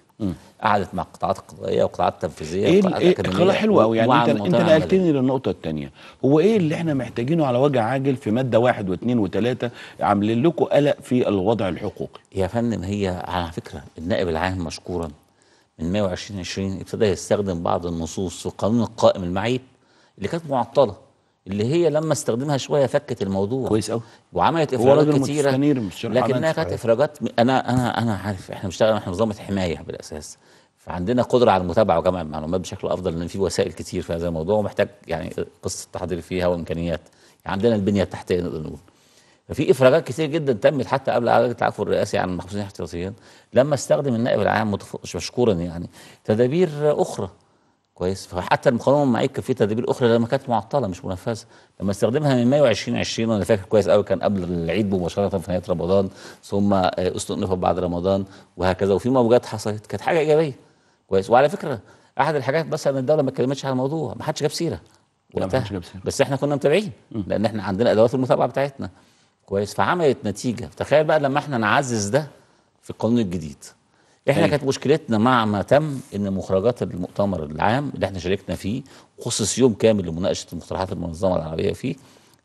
قعدت مع قطاعات قضائيه وقطاعات تنفيذيه ايه وقطاعات إيه خلاص حلوه قوي يعني انت انت نقلتني للنقطه الثانيه هو ايه اللي احنا محتاجينه على وجه عاجل في ماده واحد واثنين وثلاثه عاملين لكم قلق في الوضع الحقوقي يا فندم هي على فكره النائب العام مشكورا من 120 20 ابتدى يستخدم بعض النصوص في القانون القائم المعيب اللي كانت معطله اللي هي لما استخدمها شويه فكت الموضوع كويس قوي وعملت افراجات كتيره لكنها كانت يعني. افراجات انا انا انا عارف احنا بنشتغل احنا نظام حمايه بالاساس فعندنا قدره على المتابعه وجمع المعلومات بشكل افضل لان في وسائل كتير في هذا الموضوع ومحتاج يعني قصه تحضير فيها وامكانيات يعني عندنا البنيه التحتيه نقدر نقول ففي افراجات كتير جدا تمت حتى قبل علاج التعافي الرئاسي عن المحبوسين احتياطيا لما استخدم النائب العام مشكورا يعني تدابير اخرى كويس فحتى المقاومه معاك كان في تدابير اخرى لما كانت معطله مش منفذه لما استخدمها من مايو 2020 وانا فاكر كويس قوي كان قبل العيد مباشره في نهايه رمضان ثم آه، استئنفت بعد رمضان وهكذا وفي موجات حصلت كانت حاجه ايجابيه كويس وعلى فكره احد الحاجات بس ان الدوله ما اتكلمتش على الموضوع ما حدش جاب سيره وقتها بس احنا كنا متابعين لان احنا عندنا ادوات المتابعه بتاعتنا كويس فعملت نتيجه تخيل بقى لما احنا نعزز ده في القانون الجديد احنا طيب. كانت مشكلتنا مع ما تم ان مخرجات المؤتمر العام اللي احنا شاركنا فيه خصص يوم كامل لمناقشه مقترحات المنظمه العربيه فيه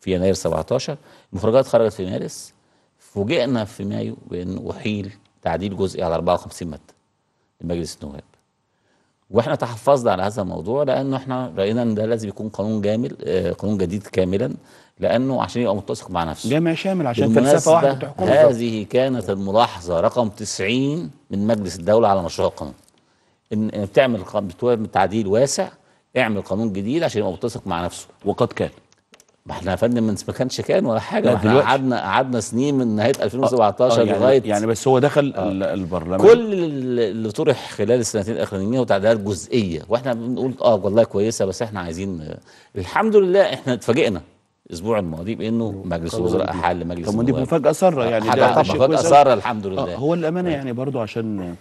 في يناير 17 المخرجات خرجت في مارس فوجئنا في مايو بان احيل تعديل جزئي على 54 ماده لمجلس النواب واحنا تحفظنا على هذا الموضوع لانه احنا راينا ان ده لازم يكون قانون جامل آه، قانون جديد كاملا لانه عشان يبقى متسق مع نفسه جامع شامل عشان فلسفه واحده تحكم هذه كانت الملاحظه رقم 90 من مجلس الدوله على مشروع القانون ان بتعمل تعديل واسع اعمل قانون جديد عشان يبقى متسق مع نفسه وقد كان ما احنا يا فندم ما كانش كان ولا حاجه احنا قعدنا قعدنا سنين من نهايه 2017 آه، آه، يعني لغايه يعني بس هو دخل آه البرلمان كل اللي طرح خلال السنتين الاخرانيين هو تعديلات جزئيه واحنا بنقول اه والله كويسه بس احنا عايزين الحمد لله احنا اتفاجئنا الاسبوع الماضي بانه أيوه. مجلس الوزراء حل مجلس الوزراء طب ما دي مفاجاه ساره يعني حاجه مفاجاه ساره الحمد لله آه، هو الامانه يعني برضو عشان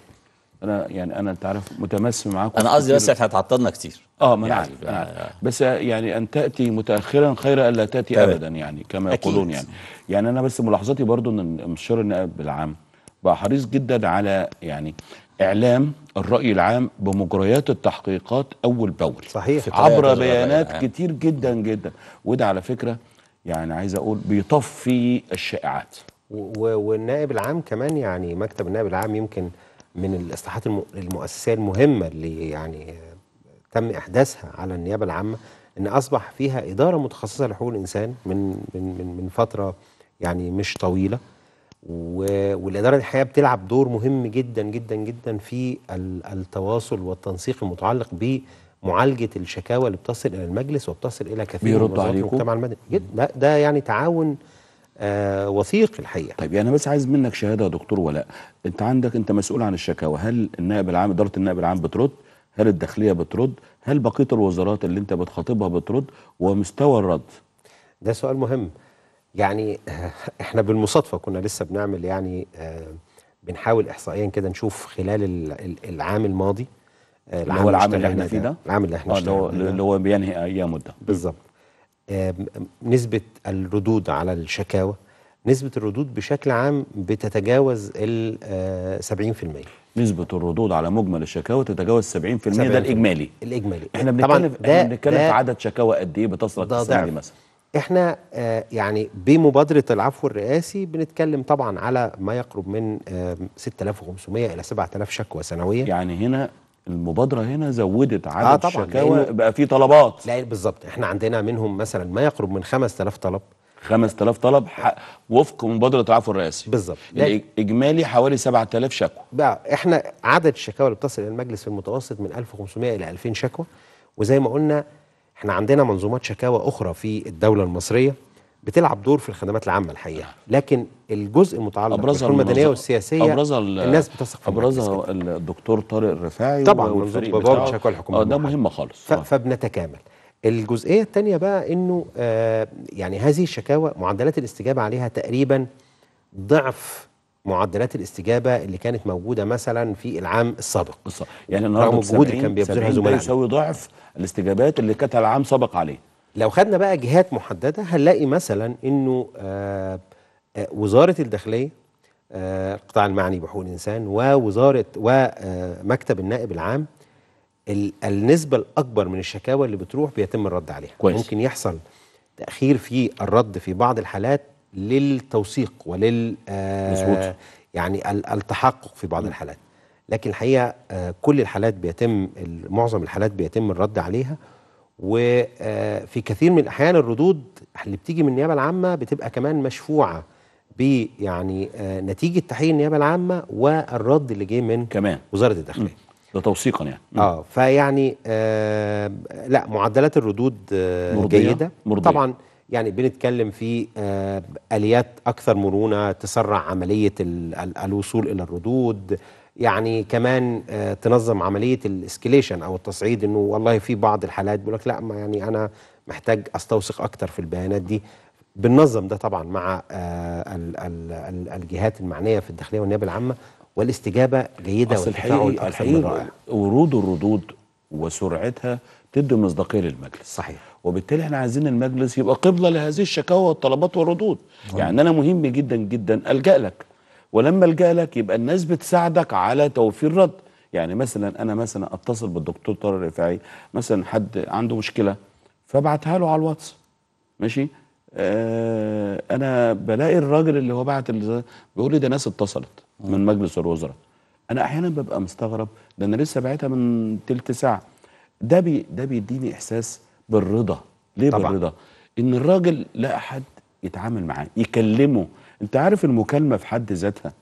انا يعني انا انت عارف متمسك معاكم انا قصدي بس احنا اتعطلنا كتير اه ما يعني عارف. بس يعني ان تاتي متاخرا خير الا تاتي طبعا. ابدا يعني كما يقولون يعني يعني انا بس ملاحظاتي برضو ان المستشار النائب العام بقى حريص جدا على يعني اعلام الراي العام بمجريات التحقيقات اول باول صحيح عبر بيانات كتير جدا جدا وده على فكره يعني عايز اقول بيطفي الشائعات والنائب العام كمان يعني مكتب النائب العام يمكن من الاصلاحات المؤسسيه المهمه اللي يعني تم احداثها على النيابه العامه ان اصبح فيها اداره متخصصه لحقوق الانسان من من, من فتره يعني مش طويله والاداره الحقيقه بتلعب دور مهم جدا جدا جدا في التواصل والتنسيق المتعلق بمعالجه الشكاوى اللي بتصل الى المجلس وبتصل الى كثير من المجتمع المدني لا ده يعني تعاون آه وثيق الحقيقه طيب يعني بس عايز منك شهاده يا دكتور ولاء انت عندك انت مسؤول عن الشكاوى هل النائب العام اداره النائب العام بترد هل الداخليه بترد هل بقيه الوزارات اللي انت بتخاطبها بترد ومستوى الرد ده سؤال مهم يعني احنا بالمصادفه كنا لسه بنعمل يعني آه، بنحاول احصائيا كده نشوف خلال العام الماضي آه، العام اللي هو العام اللي احنا فيه ده العام اللي احنا اه اللي هو بينهي ايامه ده بالظبط آه، نسبه الردود على الشكاوى نسبه الردود بشكل عام بتتجاوز ال 70% نسبة الردود على مجمل الشكاوى تتجاوز 70%, 70% ده الإجمالي الإجمالي احنا بنتكلم احنا بنتكلم في عدد شكاوى قد إيه بتصل السنة دي مثلا احنا آه، يعني بمبادره العفو الرئاسي بنتكلم طبعا على ما يقرب من 6500 آه، الى 7000 شكوى سنويا يعني هنا المبادره هنا زودت عدد آه طبعًا الشكاوى بقى في طلبات لا بالظبط احنا عندنا منهم مثلا ما يقرب من 5000 طلب 5000 طلب وفق مبادره العفو الرئاسي بالظبط يعني اجمالي حوالي 7000 شكوى بقى احنا عدد الشكاوى اللي بتصل الى المجلس في المتوسط من 1500 الى 2000 شكوى وزي ما قلنا احنا عندنا منظومات شكاوى اخرى في الدوله المصريه بتلعب دور في الخدمات العامه الحقيقه لكن الجزء المتعلق بالحكومه المدنيه والسياسيه أبرزها الناس بتثق في ابرزها الدكتور طارق الرفاعي طبعا منظومه بوابه شكاوى الحكومه آه، ده مهم خالص فبنتكامل الجزئيه الثانيه بقى انه آه يعني هذه الشكاوى معدلات الاستجابه عليها تقريبا ضعف معدلات الاستجابه اللي كانت موجوده مثلا في العام السابق يعني النهارده الجهود اللي كان بيبذلها زملائنا يساوي ضعف الاستجابات اللي كانت العام سبق عليه لو خدنا بقى جهات محدده هنلاقي مثلا انه آه آه وزاره الداخليه آه القطاع المعني بحقوق الانسان ووزاره ومكتب آه، النائب العام النسبه الاكبر من الشكاوى اللي بتروح بيتم الرد عليها كويس. ممكن يحصل تاخير في الرد في بعض الحالات للتوثيق ولل آه، يعني التحقق في بعض الحالات لكن الحقيقه آه، كل الحالات بيتم معظم الحالات بيتم الرد عليها وفي آه، كثير من الاحيان الردود اللي بتيجي من النيابه العامه بتبقى كمان مشفوعه ب يعني نتيجه تحقيق النيابه العامه والرد اللي جه من كمان وزاره الداخليه ده توثيقا يعني اه فيعني آه لا معدلات الردود آه مرضية جيده مرضية. طبعا يعني بنتكلم في آه، اليات اكثر مرونه تسرع عمليه الوصول الى الردود يعني كمان آه، تنظم عمليه الاسكليشن او التصعيد انه والله في بعض الحالات بيقول لك لا ما يعني انا محتاج استوثق اكثر في البيانات دي بننظم ده طبعا مع آه، الجهات المعنيه في الداخليه والنيابه العامه والاستجابه جيده أصل والتفاعل اكثر من رائع ورود الردود وسرعتها تدي مصداقيه للمجلس صحيح وبالتالي احنا عايزين المجلس يبقى قبله لهذه الشكاوى والطلبات والردود مم. آه. يعني انا مهم جدا جدا الجا لك ولما الجا لك يبقى الناس بتساعدك على توفير رد يعني مثلا انا مثلا اتصل بالدكتور طارق الرفاعي مثلا حد عنده مشكله فابعتها له على الواتس ماشي آه انا بلاقي الراجل اللي هو بعت بيقول لي ده ناس اتصلت آه. من مجلس الوزراء انا احيانا ببقى مستغرب ده انا لسه باعتها من تلت ساعه ده بي ده بيديني احساس بالرضا ليه طبعا. بالرضا ان الراجل لقى حد يتعامل معاه يكلمه انت عارف المكالمه في حد ذاتها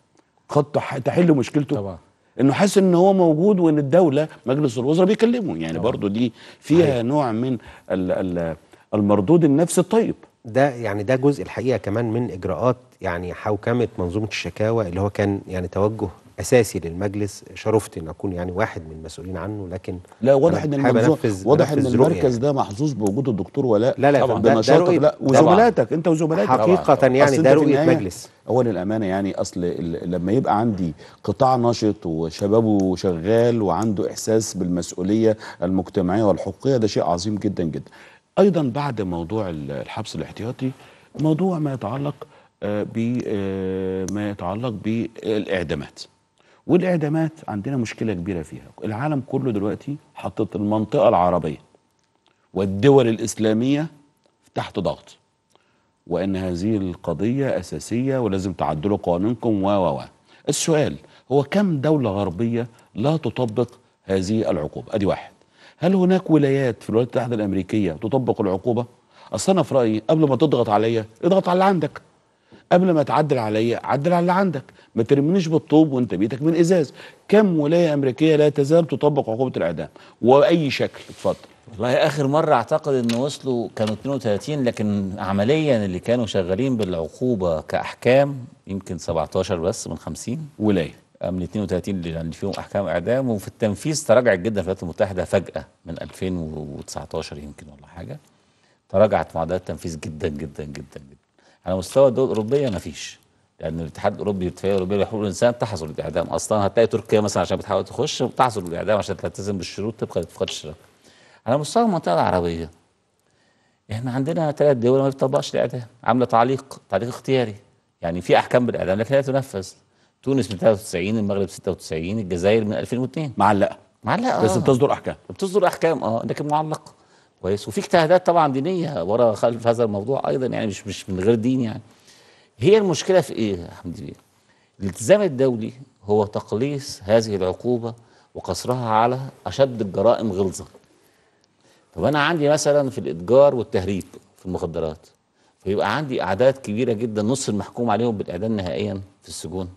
خط تحل مشكلته طبعا انه حاسس ان هو موجود وان الدوله مجلس الوزراء بيكلمه يعني طبعا. برضو دي فيها هي. نوع من الـ الـ المردود النفسي الطيب ده يعني ده جزء الحقيقه كمان من اجراءات يعني حوكمه منظومه الشكاوى اللي هو كان يعني توجه اساسي للمجلس شرفت ان اكون يعني واحد من المسؤولين عنه لكن لا واضح ان واضح ان المركز يعني. ده محظوظ بوجود الدكتور ولاء لا لا طبعا ده, ده رؤية لا وزملاتك انت وزملاتك حقيقه طبعا. يعني ده رؤيه مجلس اول الامانه يعني اصل لما يبقى عندي قطاع نشط وشبابه شغال وعنده احساس بالمسؤوليه المجتمعيه والحقوقيه ده شيء عظيم جدا جدا ايضا بعد موضوع الحبس الاحتياطي موضوع ما يتعلق آه، بما آه، يتعلق بالاعدامات والاعدامات عندنا مشكله كبيره فيها العالم كله دلوقتي حطت المنطقه العربيه والدول الاسلاميه تحت ضغط وان هذه القضيه اساسيه ولازم تعدلوا و و و السؤال هو كم دوله غربيه لا تطبق هذه العقوبه ادي واحد هل هناك ولايات في الولايات المتحده الامريكيه تطبق العقوبه اصل انا في رايي قبل ما تضغط عليا اضغط على اللي عندك قبل ما تعدل عليا عدل على اللي عندك ما ترمنيش بالطوب وانت بيتك من ازاز كم ولايه امريكيه لا تزال تطبق عقوبه الاعدام واي شكل اتفضل والله اخر مره اعتقد ان وصلوا كانوا 32 لكن عمليا اللي كانوا شغالين بالعقوبه كاحكام يمكن 17 بس من 50 ولايه من 32 اللي يعني فيهم احكام اعدام وفي التنفيذ تراجعت جدا في الولايات المتحده فجاه من 2019 يمكن ولا حاجه تراجعت معدلات التنفيذ جدا جدا جدا جدا على مستوى الدول الاوروبيه ما فيش يعني الاتحاد الاوروبي والاتفاقيه الاوروبيه لحقوق الانسان تحظر بالاعدام اصلا هتلاقي تركيا مثلا عشان بتحاول تخش بتحظر بالاعدام عشان تلتزم بالشروط تبقى اتفاقات الشراكه. على مستوى المنطقه العربيه احنا عندنا ثلاث دول ما بتطبقش الاعدام عامله تعليق تعليق اختياري يعني في احكام بالاعدام لكن لا تنفذ تونس من 93 المغرب 96 الجزائر من 2002 معلقه معلقه بس بتصدر آه. احكام بتصدر احكام اه لكن معلقه كويس وفي اجتهادات طبعا دينيه ورا خلف هذا الموضوع ايضا يعني مش مش من غير دين يعني هي المشكلة في إيه يا حمد بيه؟ الالتزام الدولي هو تقليص هذه العقوبة وقصرها على أشد الجرائم غلظة طب أنا عندي مثلا في الإتجار والتهريب في المخدرات فيبقى عندي أعداد كبيرة جدا نص المحكوم عليهم بالإعدام نهائيا في السجون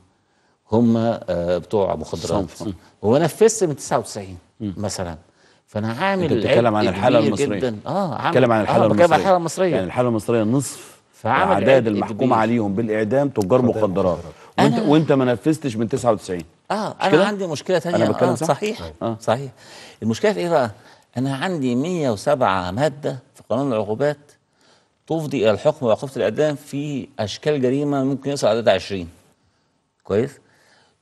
هم آه، بتوع مخدرات وانا من 99 مثلا فانا عامل انت بتتكلم عن الحاله المصريه جداً. اه عامل بتتكلم عن آه، الحاله آه المصريه الحاله المصريه يعني الحاله المصريه نصف اعداد المحكوم عليهم بالاعدام تجار مخدرات وانت وانت ما نفذتش من 99 اه انا عندي مشكله ثانيه انا بتكلم آه صحيح صحيح آه. صحيح المشكله في ايه بقى انا عندي 107 ماده في قانون العقوبات تفضي الى الحكم وعقوبه الاعدام في اشكال جريمه ممكن يصل عددها 20 كويس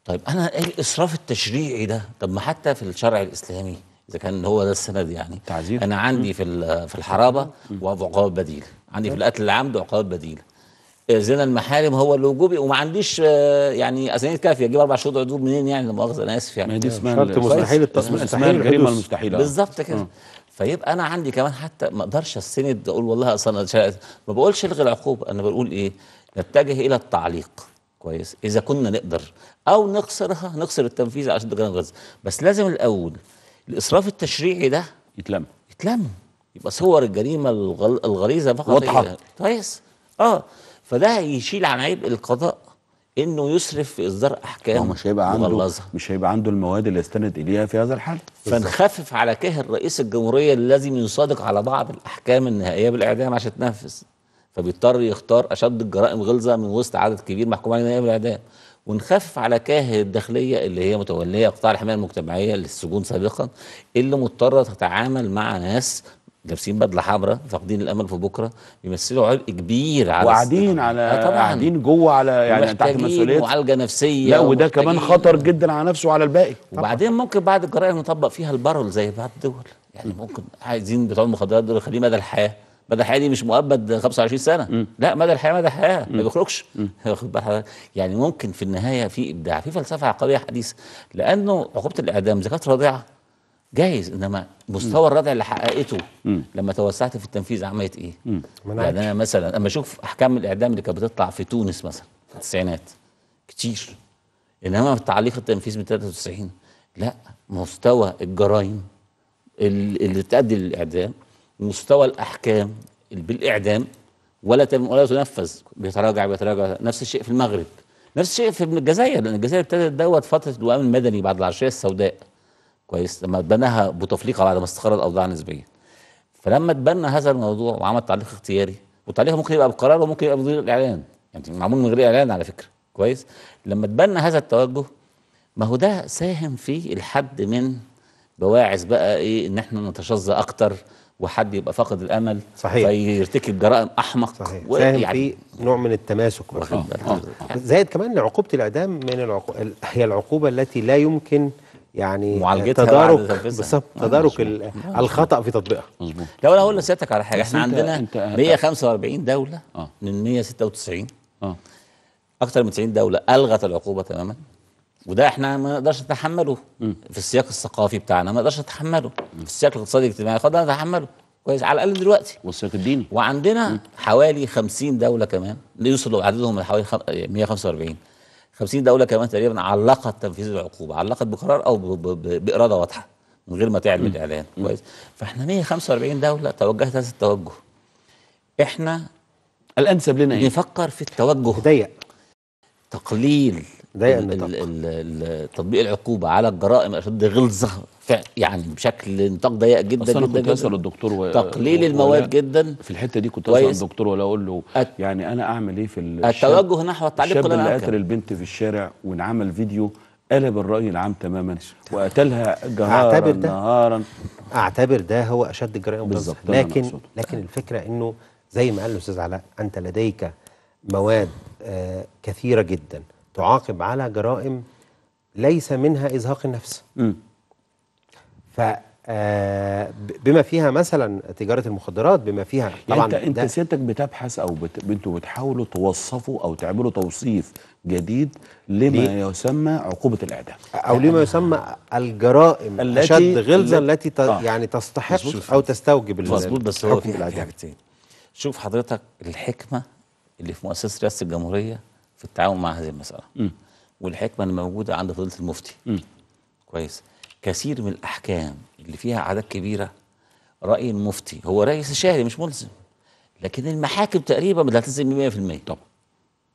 طيب انا ايه الاسراف التشريعي ده طب ما حتى في الشرع الاسلامي اذا كان هو ده السند يعني تعزير انا عندي في في الحرابه وضع عقاب بديل عندي في القتل العمد عقاب بديل زنا المحارم هو الوجوبي وما عنديش يعني اسانيد كافيه اجيب اربع شهود عدول منين يعني لمؤاخذه انا اسف يعني ما دي اسمها شرط مستحيل التصميم اسمها الجريمه المستحيله بالظبط كده فيبقى انا عندي كمان حتى ما اقدرش السند اقول والله اصلا ما بقولش الغي العقوبه انا بقول ايه نتجه الى التعليق كويس اذا كنا نقدر او نقصرها نقصر التنفيذ عشان شد غزه بس لازم الاول الاسراف التشريعي ده يتلم يتلم يبقى صور الجريمه الغل... الغليظه فقط واضحه كويس اه فده يشيل عن عيب القضاء انه يسرف في اصدار احكام هو مش هيبقى عنده مش هيبقى عنده المواد اللي يستند اليها في هذا الحال فنخفف على كاهل رئيس الجمهوريه الذي يصادق على بعض الاحكام النهائيه بالاعدام عشان تنفذ فبيضطر يختار اشد الجرائم غلظه من وسط عدد كبير محكوم عليه بالاعدام ونخفف على كاهل الداخليه اللي هي متوليه قطاع الحمايه المجتمعيه للسجون سابقا اللي مضطره تتعامل مع ناس لابسين بدله حمراء فاقدين الامل في بكره بيمثلوا عبء كبير على وقاعدين على آه، قاعدين جوه على يعني تحت مسؤوليه معالجه نفسيه لا وده كمان خطر جدا على نفسه وعلى الباقي وبعدين ممكن بعد الجرائم نطبق فيها البارول زي بعض الدول يعني ممكن عايزين بتوع المخدرات دول يخليه مدى الحياه مدى الحياه دي مش مؤبد 25 سنه مم. لا مدى الحياه مدى الحياه ما بيخرجش يعني ممكن في النهايه في ابداع في فلسفه عقليه حديثه لانه عقوبه الاعدام زكاه رضيعه جايز انما مستوى الردع اللي حققته لما توسعت في التنفيذ عملت ايه؟ يعني انا مثلا اما اشوف احكام الاعدام اللي كانت بتطلع في تونس مثلا في التسعينات كتير انما تعليق التنفيذ من 93 لا مستوى الجرائم اللي تؤدي للاعدام مستوى الاحكام بالاعدام ولا ولا تنفذ بيتراجع بيتراجع نفس الشيء في المغرب نفس الشيء في الجزائر لان الجزائر ابتدت دوت فتره الوئام المدني بعد العشريه السوداء كويس لما اتبناها بوتفليقه بعد ما استقرت الاوضاع نسبيا فلما تبنى هذا الموضوع وعمل تعليق اختياري والتعليق ممكن يبقى بقرار وممكن يبقى بغير الاعلان يعني معمول من غير اعلان على فكره كويس لما تبنى هذا التوجه ما هو ده ساهم في الحد من بواعث بقى ايه ان احنا نتشظى اكتر وحد يبقى فاقد الامل صحيح فيرتكب جرائم احمق صحيح يعني في نوع من التماسك واخد آه. آه. آه. زائد كمان عقوبه الاعدام من العقو... هي العقوبه التي لا يمكن يعني معالجتها تدارك بالظبط تدارك الخطا في تطبيقها لو انا اقول لسيادتك على حاجه احنا عندنا 145 دوله من 196 اه اكثر من 90 دوله الغت العقوبه تماما وده احنا ما نقدرش نتحمله في السياق الثقافي بتاعنا ما نقدرش نتحمله في السياق الاقتصادي الاجتماعي خدنا نتحمله كويس على الاقل دلوقتي والسياق الديني وعندنا م. حوالي 50 دوله كمان يوصلوا عددهم لحوالي 145 50 دوله كمان تقريبا علقت تنفيذ العقوبه علقت بقرار او باراده واضحه من غير ما تعلن الاعلان كويس فاحنا 145 دوله توجهت هذا التوجه احنا الانسب لنا ايه؟ نفكر في التوجه ضيق تقليل تطبيق العقوبه على الجرائم الاشد غلظه يعني بشكل نطاق ضيق جدا أصلاً جدا كنت اسال الدكتور و... تقليل و... المواد جدا في الحته دي كنت اسال الدكتور ولا اقول له أت... يعني انا اعمل ايه في التوجه نحو التعليق الشاب اللي قتل البنت في الشارع وانعمل فيديو قلب الراي العام تماما وقتلها جهارا نهارا اعتبر ده هو اشد الجرائم بالظبط لكن لكن الفكره انه زي ما قال الاستاذ علاء انت لديك مواد آه كثيره جدا تعاقب على جرائم ليس منها إزهاق النفس ف آه، بما فيها مثلا تجاره المخدرات بما فيها يعني طبعا يعني انت انت سيادتك بتبحث او بت... انتوا بتحاولوا توصفوا او تعملوا توصيف جديد لما ليه؟ يسمى عقوبه الاعدام او لما يعني يسمى الجرائم التي اشد غلظا التي ت... آه. يعني تستحق او تستوجب مظبوط بس هو في حاجتين شوف حضرتك الحكمه اللي في مؤسسه رئاسه الجمهوريه في التعاون مع هذه المساله م. والحكمه الموجوده عند فضيله المفتي م. كويس كثير من الاحكام اللي فيها اعداد كبيره راي المفتي هو راي استشاري مش ملزم لكن المحاكم تقريبا بتلتزم 100% طبعا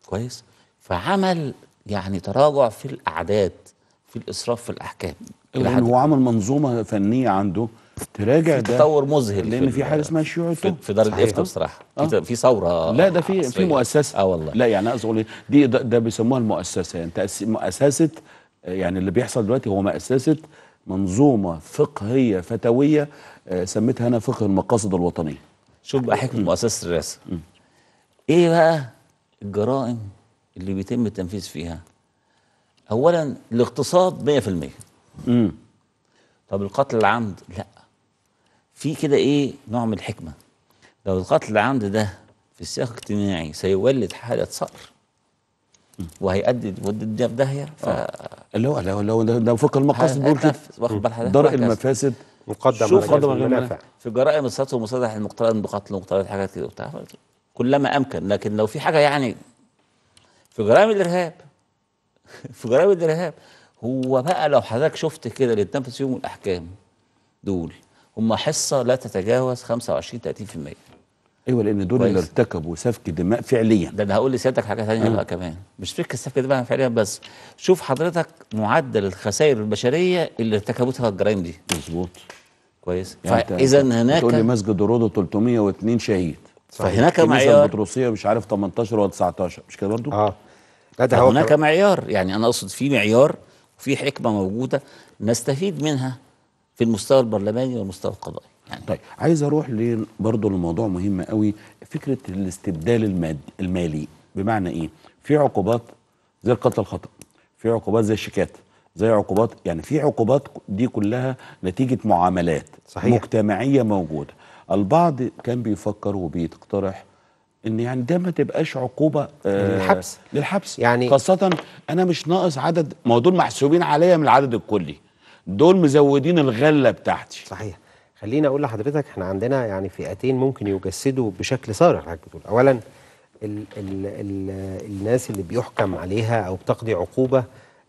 كويس فعمل يعني تراجع في الاعداد في الاسراف في الاحكام إيه، هو عمل منظومه فنيه عنده تراجع ده تطور مذهل لان في حاجه اسمها الشيوعي في, في دار الافتاء بصراحه آه. في ثوره لا ده في في مؤسسه اه والله لا يعني اقصد اقول إيه؟ دي ده, ده بيسموها المؤسسه يعني تأس... مؤسسه يعني اللي بيحصل دلوقتي هو مؤسسه منظومه فقهيه فتويه آه، سميتها انا فقه المقاصد الوطنيه شوف بقى حكم مؤسسه الرئاسه ايه بقى الجرائم اللي بيتم التنفيذ فيها اولا الاقتصاد 100% امم طب القتل العمد لا في كده ايه نوع من الحكمه لو القتل العمد ده في السياق الاجتماعي سيولد حاله صقر وهيؤدي ده في داهيه ف آه. اللي هو لو لو لو فك المقاصد بيقول كده درء المفاسد مقدم على المنافع في جرائم السطو ومصادحه المقترن بقتل ومقترن حاجات كده وبتاع كلما امكن لكن لو في حاجه يعني في جرائم الارهاب في جرائم الارهاب هو بقى لو حضرتك شفت كده اللي اتنفس فيهم الاحكام دول هم حصه لا تتجاوز 25 30% ايوه لان دول اللي ارتكبوا سفك دماء فعليا ده انا هقول لسيادتك حاجه ثانيه بقى أيوة. كمان مش فكره سفك دماء فعليا بس شوف حضرتك معدل الخسائر البشريه اللي ارتكبتها الجرائم دي مظبوط كويس يعني فاذا هناك تقول لي مسجد رودة 302 شهيد صحيح. فهناك معيار البطروسيه مش عارف 18 و19 مش كده برضو اه هناك معيار يعني انا اقصد في معيار وفي حكمه موجوده نستفيد منها في المستوى البرلماني والمستوى القضائي يعني طيب عايز اروح برضه لموضوع مهم قوي فكره الاستبدال المادي المالي بمعنى ايه في عقوبات زي القتل الخطا في عقوبات زي الشيكات زي عقوبات يعني في عقوبات دي كلها نتيجه معاملات صحيح. مجتمعيه موجوده البعض كان بيفكر وبيقترح ان يعني ده ما تبقاش عقوبه آه للحبس للحبس يعني خاصه انا مش ناقص عدد ما دول محسوبين عليا من العدد الكلي دول مزودين الغله بتاعتي صحيح خليني اقول لحضرتك احنا عندنا يعني فئتين ممكن يجسدوا بشكل صارخ حضرتك بتقول اولا ال ال الـ الناس اللي بيحكم عليها او بتقضي عقوبه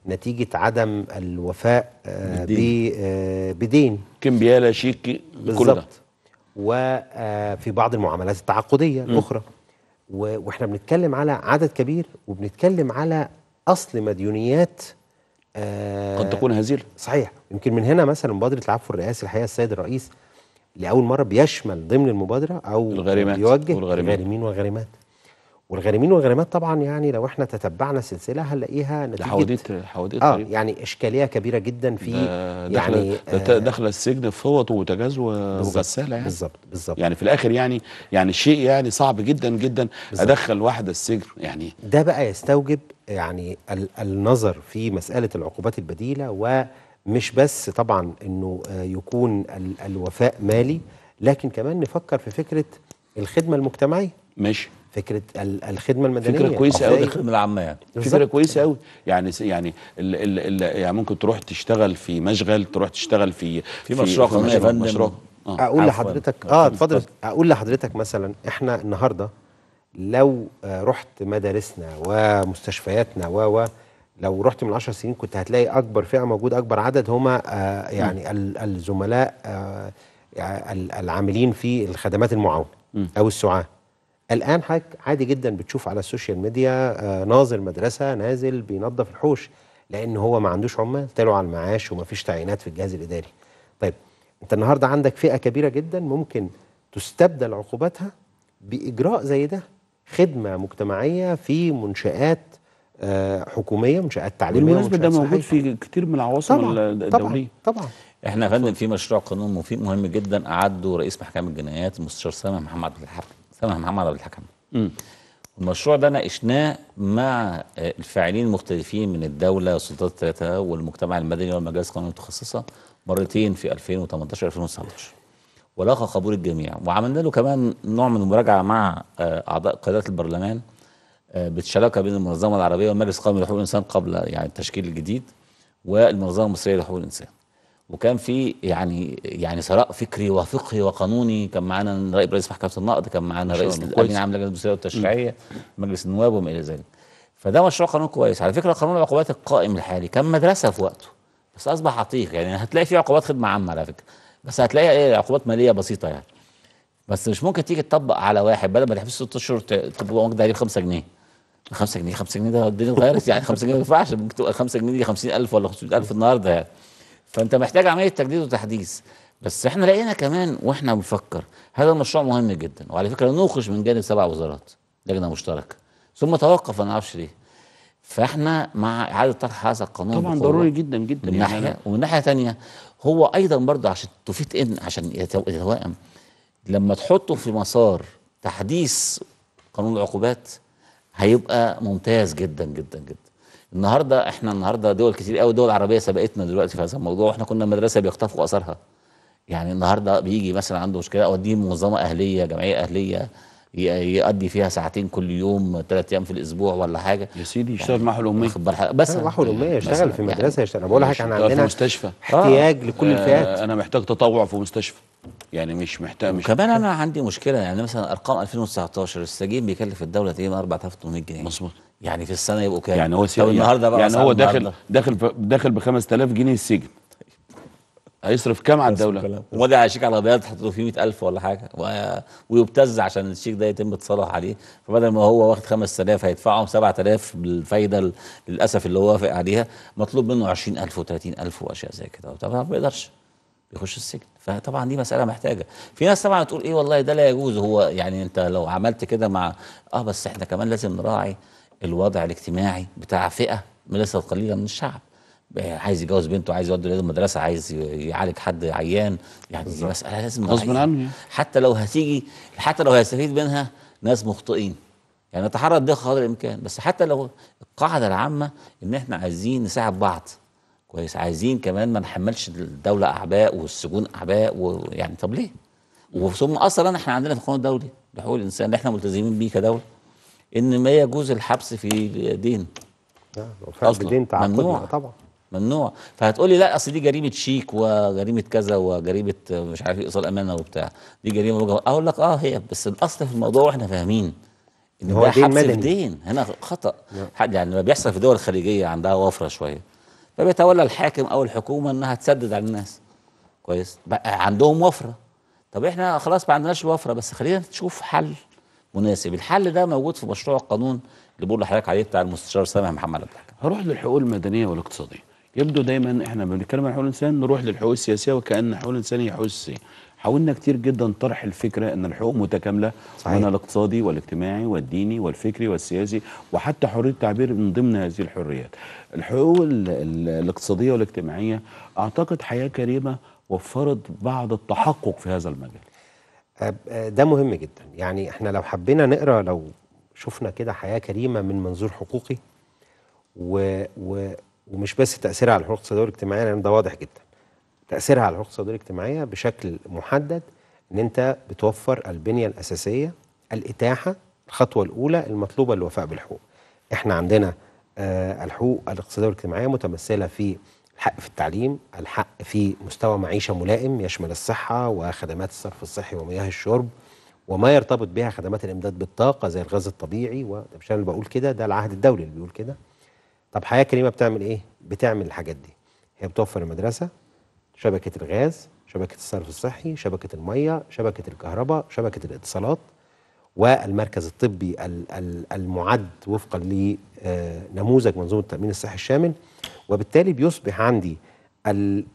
نتيجه عدم الوفاء آه، بدين, آه بدين. كمبيالا شيكي بالظبط وفي آه، بعض المعاملات التعاقديه الاخرى واحنا بنتكلم على عدد كبير وبنتكلم على اصل مديونيات قد آه، تكون هزيله صحيح يمكن من هنا مثلا مبادره العفو الرئاسي الحقيقه السيد الرئيس لاول مره بيشمل ضمن المبادره او الغريمات يوجه الغريمين والغريمات والغارمين والغارمات طبعا يعني لو احنا تتبعنا السلسله هنلاقيها نتيجه حواديت حواديت اه يعني اشكاليه كبيره جدا في دخل يعني دخل آه، دخل السجن فوط وتجاز وغساله يعني بالظبط بالظبط يعني في الاخر يعني يعني شيء يعني صعب جدا جدا ادخل واحده السجن يعني ده بقى يستوجب يعني النظر في مساله العقوبات البديله ومش بس طبعا انه آه، يكون الوفاء مالي لكن كمان نفكر في فكره الخدمه المجتمعيه ماشي فكره الخدمه المدنيه فكره كويسه قوي الخدمه العامه يعني فكره كويسه قوي يعني يعني الـ الـ الـ يعني ممكن تروح تشتغل في مشغل تروح تشتغل في في, في مشروع في مشروع آه اقول لحضرتك آه. اه اتفضل اقول لحضرتك مثلا احنا النهارده لو آه، رحت مدارسنا ومستشفياتنا و لو رحت من 10 سنين كنت هتلاقي اكبر فئه موجود اكبر عدد هما آه يعني الزملاء آه يعني العاملين في الخدمات المعاونه او السعاه الآن حضرتك عادي جدا بتشوف على السوشيال ميديا آه، ناظر مدرسة نازل بينظف الحوش لأن هو ما عندوش عمال طلعوا على المعاش وما فيش تعيينات في الجهاز الإداري طيب أنت النهاردة عندك فئة كبيرة جدا ممكن تستبدل عقوباتها بإجراء زي ده خدمة مجتمعية في منشآت آه، حكومية منشآت تعليمية بالمناسبة ده موجود في كتير من العواصم الدولية طبعا, طبعا احنا يا فندم في مشروع قانون مهم جدا أعده رئيس محكمة الجنايات المستشار سامح محمد عبد الحق سامح محمد عبد الحكم المشروع ده ناقشناه مع الفاعلين المختلفين من الدولة والسلطات الثلاثة والمجتمع المدني والمجالس القانونية المتخصصة مرتين في 2018 2019 ولاقى قبول الجميع وعملنا له كمان نوع من المراجعة مع آه، أعضاء قيادات البرلمان آه، بالشراكة بين المنظمة العربية والمجلس القومي لحقوق الإنسان قبل يعني التشكيل الجديد والمنظمة المصرية لحقوق الإنسان وكان في يعني يعني ثراء فكري وفقهي وقانوني كان معانا نائب رئيس محكمه النقد كان معانا رئيس الامين عام لجنه المصريه والتشريعيه مجلس النواب وما الى ذلك فده مشروع قانون كويس على فكره قانون العقوبات القائم الحالي كان مدرسه في وقته بس اصبح عتيق يعني هتلاقي فيه عقوبات خدمه عامه على فكره بس هتلاقي ايه عقوبات ماليه بسيطه يعني بس مش ممكن تيجي تطبق على واحد بدل ما تحبس ست اشهر تبقى واخد عليه 5 جنيه 5 جنيه 5 جنيه ده الدنيا اتغيرت يعني 5 جنيه ما ينفعش ممكن تبقى 5 جنيه دي 50000 ولا 500000 النهارده يعني فانت محتاج عمليه تجديد وتحديث بس احنا لقينا كمان واحنا بنفكر هذا المشروع مهم جدا وعلى فكره نوخش من جانب سبع وزارات لجنه مشتركه ثم توقف انا اعرفش ليه فاحنا مع اعاده طرح هذا القانون طبعا ضروري جدا جدا من يعني ناحيه يعني ومن ناحيه ثانيه هو ايضا برضه عشان تفيد ان عشان يتوائم لما تحطه في مسار تحديث قانون العقوبات هيبقى ممتاز جدا جدا جدا النهارده احنا النهارده دول كتير قوي دول عربيه سبقتنا دلوقتي في هذا الموضوع واحنا كنا مدرسه بيختفوا اثرها يعني النهارده بيجي مثلا عنده مشكله اوديه منظمه اهليه جمعيه اهليه يقضي فيها ساعتين كل يوم ثلاث ايام في الاسبوع ولا حاجه يا سيدي يعني يشتغل معاه معه الامي بس معاه الامي يشتغل في يعني مدرسه يشتغل بقول لك احنا آه، عندنا في مستشفى احتياج آه لكل الفئات آه انا محتاج تطوع في مستشفى يعني مش محتاج مش كمان انا عندي مشكله يعني مثلا ارقام 2019 السجين بيكلف الدوله تقريبا 4800 جنيه مظبوط يعني في السنه يبقوا كام يعني هو طب النهارده بقى يعني هو داخل داخل داخل ب 5000 جنيه السجن هيصرف كام على الدوله وادي على شيك على بياض له فيه 100000 ولا حاجه ويبتز عشان الشيك ده يتم التصالح عليه فبدل ما هو واخد 5000 هيدفعهم 7000 بالفايده للاسف اللي هو وافق عليها مطلوب منه 20000 و30000 واشياء زي كده طبعا ما بيقدرش بيخش السجن فطبعا دي مساله محتاجه في ناس طبعا تقول ايه والله ده لا يجوز هو يعني انت لو عملت كده مع اه بس احنا كمان لازم نراعي الوضع الاجتماعي بتاع فئه ليست قليله من الشعب آه، عايز يجوز بنته عايز يودي ولاده المدرسه عايز يعالج حد عيان يعني دي مساله لازم غصب عنه يعني. حتى لو هتيجي حتى لو هيستفيد منها ناس مخطئين يعني نتحرك ده قدر الامكان بس حتى لو القاعده العامه ان احنا عايزين نساعد بعض كويس عايزين كمان ما نحملش الدوله اعباء والسجون اعباء ويعني طب ليه؟ وثم اصلا احنا عندنا في القانون الدولي لحقوق الانسان اللي احنا ملتزمين بيه كدوله ان ما يجوز الحبس في دين اصلا دين ممنوع آه، طبعا ممنوع فهتقولي لا اصل دي جريمه شيك وجريمه كذا وجريمه مش عارف إيه، ايصال امانه وبتاع دي جريمه وجه اقول لك اه هي بس الاصل في الموضوع واحنا فاهمين ان هو ده حبس مدني. في دين هنا خطا نعم. حد يعني ما بيحصل في دول خليجيه عندها وفره شويه فبيتولى الحاكم او الحكومه انها تسدد على الناس كويس بقى عندهم وفره طب احنا خلاص ما عندناش وفره بس خلينا نشوف حل مناسب الحل ده موجود في مشروع القانون اللي بقول لحضرتك عليه بتاع المستشار سامح محمد عبد الحكيم هروح للحقوق المدنيه والاقتصاديه يبدو دايما احنا بنتكلم عن حقوق الانسان نروح للحقوق السياسيه وكان حقوق الانسان هي حقوق السياسيه حاولنا كتير جدا طرح الفكره ان الحقوق متكامله صحيح. من الاقتصادي والاجتماعي والديني والفكري والسياسي وحتى حريه التعبير من ضمن هذه الحريات. الحقوق الاقتصاديه والاجتماعيه اعتقد حياه كريمه وفرت بعض التحقق في هذا المجال. ده مهم جدا يعني احنا لو حبينا نقرا لو شفنا كده حياه كريمه من منظور حقوقي و و ومش بس تاثيرها على الحقوق الاقتصاديه والاجتماعيه لان ده واضح جدا تاثيرها على الحقوق الاقتصاديه والاجتماعيه بشكل محدد ان انت بتوفر البنيه الاساسيه الاتاحه الخطوه الاولى المطلوبه للوفاء بالحقوق احنا عندنا آه، الحقوق الاقتصاديه والاجتماعيه متمثله في الحق في التعليم الحق في مستوى معيشة ملائم يشمل الصحة وخدمات الصرف الصحي ومياه الشرب وما يرتبط بها خدمات الإمداد بالطاقة زي الغاز الطبيعي وده مش أنا اللي بقول كده ده العهد الدولي اللي بيقول كده طب حياة كريمة بتعمل إيه؟ بتعمل الحاجات دي هي بتوفر المدرسة شبكة الغاز شبكة الصرف الصحي شبكة المية شبكة الكهرباء شبكة الاتصالات والمركز الطبي المعد وفقا لنموذج منظومه التامين الصحي الشامل وبالتالي بيصبح عندي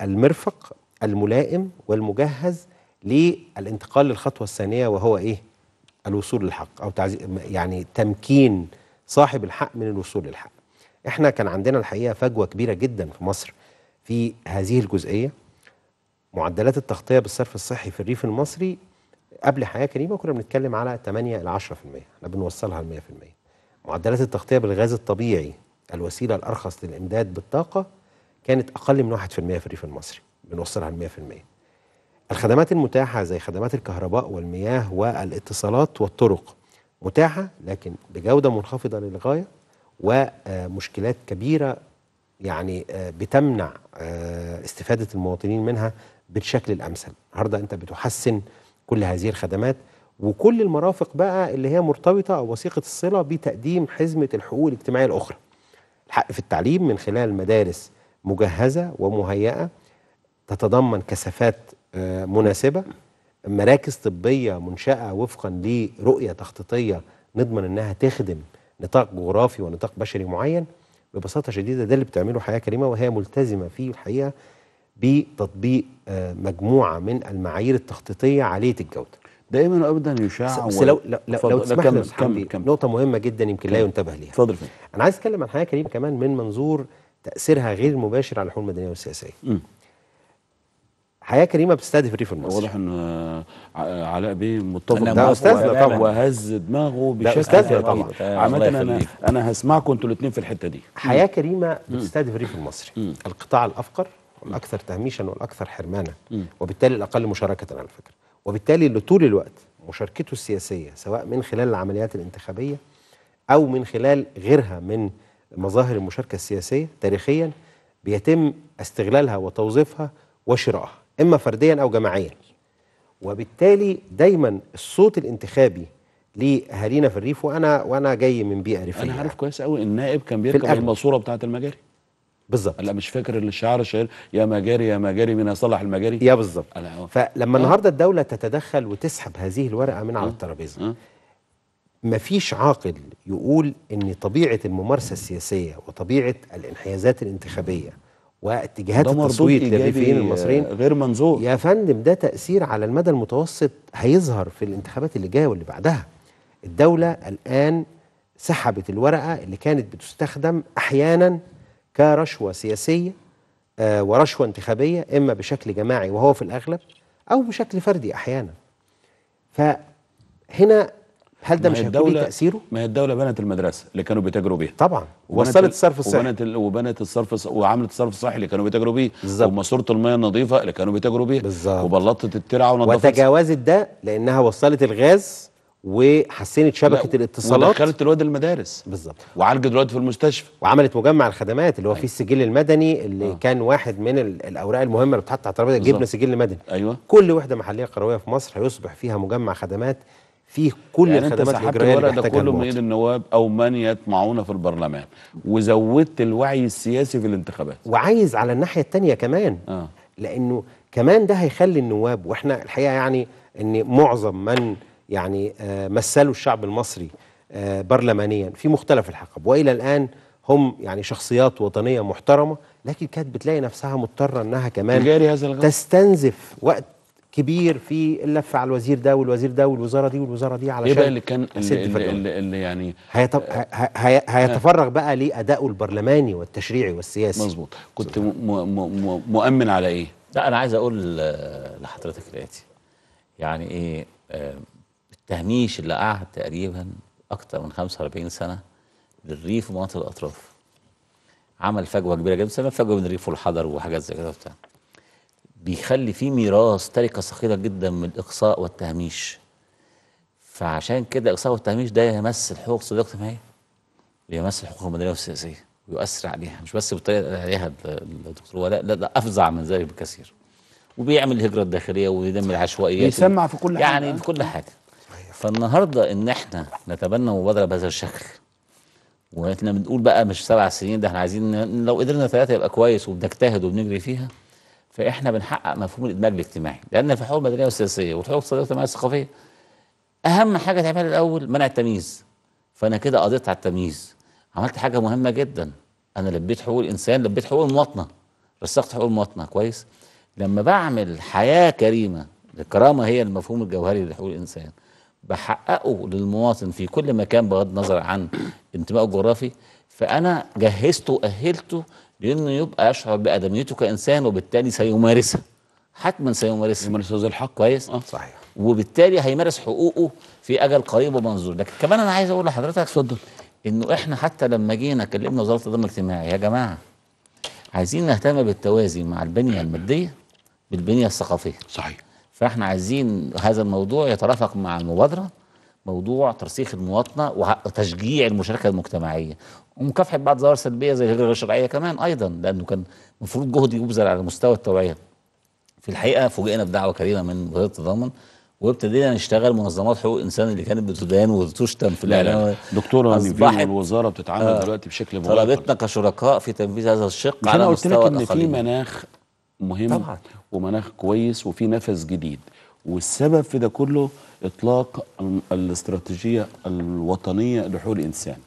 المرفق الملائم والمجهز للانتقال للخطوه الثانيه وهو ايه؟ الوصول للحق او يعني تمكين صاحب الحق من الوصول للحق. احنا كان عندنا الحقيقه فجوه كبيره جدا في مصر في هذه الجزئيه معدلات التغطيه بالصرف الصحي في الريف المصري قبل حياه كريمه كنا بنتكلم على 8 ل 10% احنا بنوصلها ل 100% معدلات التغطيه بالغاز الطبيعي الوسيله الارخص للامداد بالطاقه كانت اقل من 1% في الريف المصري بنوصلها ل 100% الخدمات المتاحه زي خدمات الكهرباء والمياه والاتصالات والطرق متاحه لكن بجوده منخفضه للغايه ومشكلات كبيره يعني آه، بتمنع آه، استفاده المواطنين منها بالشكل الامثل النهارده انت بتحسن كل هذه الخدمات وكل المرافق بقى اللي هي مرتبطة أو وثيقة الصلة بتقديم حزمة الحقوق الاجتماعية الأخرى الحق في التعليم من خلال مدارس مجهزة ومهيئة تتضمن كثافات آه، مناسبة مراكز طبية منشأة وفقا لرؤية تخطيطية نضمن أنها تخدم نطاق جغرافي ونطاق بشري معين ببساطة شديدة ده اللي بتعمله حياة كريمة وهي ملتزمة فيه الحقيقة بتطبيق آه، مجموعه من المعايير التخطيطيه عاليه الجوده. دائما وابدا يشاع بس لو لو, لو, تسمح كم كم نقطه مهمه جدا يمكن لا ينتبه ليها. اتفضل انا عايز اتكلم عن حاجه كريم كمان من منظور تاثيرها غير المباشر على الحقوق المدنيه والسياسيه. م. حياه كريمه بتستهدف الريف المصري واضح ان آه، علاء بيه متفق ده استاذنا طبعا وهز دماغه بشكل استاذنا طبعا عامه انا انا هسمعكم انتوا الاثنين في الحته دي حياه كريمه بتستهدف الريف المصري القطاع الافقر والاكثر تهميشا والاكثر حرمانا وبالتالي الاقل مشاركه على فكره وبالتالي اللي طول الوقت مشاركته السياسيه سواء من خلال العمليات الانتخابيه او من خلال غيرها من مظاهر المشاركه السياسيه تاريخيا بيتم استغلالها وتوظيفها وشرائها اما فرديا او جماعيا وبالتالي دايما الصوت الانتخابي لاهالينا في الريف وانا وانا جاي من بيئه ريفيه انا عارف كويس قوي النائب كان بيركب الماسوره بتاعه المجاري بالظبط لا مش فاكر الشعار الشهير يا مجاري يا مجاري من صلح المجاري يا بالظبط فلما النهارده الدوله تتدخل وتسحب هذه الورقه من على أه؟ الترابيزه أه. مفيش عاقل يقول ان طبيعه الممارسه السياسيه وطبيعه الانحيازات الانتخابيه واتجاهات التصويت للريفيين المصريين غير منظور يا فندم ده تاثير على المدى المتوسط هيظهر في الانتخابات اللي جايه واللي بعدها الدوله الان سحبت الورقه اللي كانت بتستخدم احيانا كرشوة سياسية آه، ورشوة انتخابية إما بشكل جماعي وهو في الأغلب أو بشكل فردي أحيانا فهنا هل ده مش هيكون تاثيره؟ ما هي الدوله بنت المدرسه اللي كانوا بيتاجروا بيها طبعا وصلت الصرف الصحي وبنت وبنت الصرف وعملت الصرف الصحي اللي كانوا بيتاجروا بيه بالظبط وماسوره المياه النظيفه اللي كانوا بيتاجروا بيها بالظبط وبلطت الترعه ونظفت وتجاوزت ده لانها وصلت الغاز وحسنت شبكه لا. الاتصالات ودخلت الواد المدارس بالظبط وعالجت الواد في المستشفى وعملت مجمع الخدمات اللي هو أيوة. فيه السجل المدني اللي آه. كان واحد من الاوراق المهمه اللي بتتحط على الترابيزه جبنا سجل مدني ايوه كل وحده محليه قرويه في مصر هيصبح فيها مجمع خدمات فيه كل يعني الخدمات الاجرائيه اللي ده كله من ايد النواب او من يطمعون في البرلمان وزودت الوعي السياسي في الانتخابات وعايز على الناحيه الثانيه كمان آه. لانه كمان ده هيخلي النواب واحنا الحقيقه يعني ان معظم من يعني آه، مثلوا الشعب المصري آه، برلمانيا في مختلف الحقب والى الان هم يعني شخصيات وطنيه محترمه لكن كانت بتلاقي نفسها مضطره انها كمان تستنزف وقت كبير في اللف على الوزير ده والوزير ده والوزاره دي والوزاره دي علشان يبقى اللي كان اللي, اللي, اللي يعني آه، هيتفرغ بقى لادائه البرلماني والتشريعي والسياسي مظبوط كنت مؤمن على ايه؟ لا انا عايز اقول لحضرتك الاتي يعني ايه تهميش اللي قعد تقريبا أكتر من 45 سنة للريف ومناطق الأطراف عمل فجوة كبيرة جدا سبب فجوة بين الريف والحضر وحاجات زي كده وبتاع بيخلي فيه ميراث تركة صغيرة جدا من الإقصاء والتهميش فعشان كده الإقصاء والتهميش ده يمثل حقوق اقتصادية واجتماعية يمثل حقوق المدنية والسياسية ويؤثر عليها مش بس بالطريقة عليها الدكتور ولا لا ده أفظع من ذلك بكثير وبيعمل الهجرة الداخلية ويدمر العشوائيات بيسمع في كل حاجة يعني في كل حاجة فالنهارده ان احنا نتبنى مبادره بهذا الشكل واحنا بنقول بقى مش سبع سنين ده احنا عايزين لو قدرنا ثلاثه يبقى كويس وبنجتهد وبنجري فيها فاحنا بنحقق مفهوم الادماج الاجتماعي لان في الحقوق المدنيه والسياسيه والحقوق الاقتصاديه والاجتماعيه والثقافيه اهم حاجه تعملها الاول منع التمييز فانا كده قضيت على التمييز عملت حاجه مهمه جدا انا لبيت حقوق الانسان لبيت حقوق المواطنه رسخت حقوق المواطنه كويس لما بعمل حياه كريمه الكرامه هي المفهوم الجوهري لحقوق الانسان بحققه للمواطن في كل مكان بغض النظر عن انتمائه الجغرافي فانا جهزته واهلته لانه يبقى يشعر بادميته كانسان وبالتالي سيمارسها حتما سيمارسها يمارس هذا الحق كويس اه صحيح وبالتالي هيمارس حقوقه في اجل قريب ومنظور لكن كمان انا عايز اقول لحضرتك اتفضل انه احنا حتى لما جينا كلمنا وزاره التضامن الاجتماعي يا جماعه عايزين نهتم بالتوازي مع البنيه الماديه بالبنيه الثقافيه صحيح فاحنا عايزين هذا الموضوع يترافق مع المبادره موضوع ترسيخ المواطنه وتشجيع المشاركه المجتمعيه ومكافحه بعض ظواهر سلبيه زي الهجره غير الشرعيه كمان ايضا لانه كان المفروض جهد يبذل على مستوى التوعيه في الحقيقه فوجئنا بدعوه كريمه من وزاره التضامن وابتدينا نشتغل منظمات حقوق الانسان اللي كانت بتدان وتشتم في الاعلام دكتور هنيفي الوزاره بتتعامل آه دلوقتي بشكل مباشر طلبتنا كشركاء في تنفيذ هذا الشق على مستوى انا قلت لك ان في مناخ مهم طبعا ومناخ كويس وفي نفس جديد والسبب في ده كله اطلاق الاستراتيجيه الوطنيه لحقوق الانسان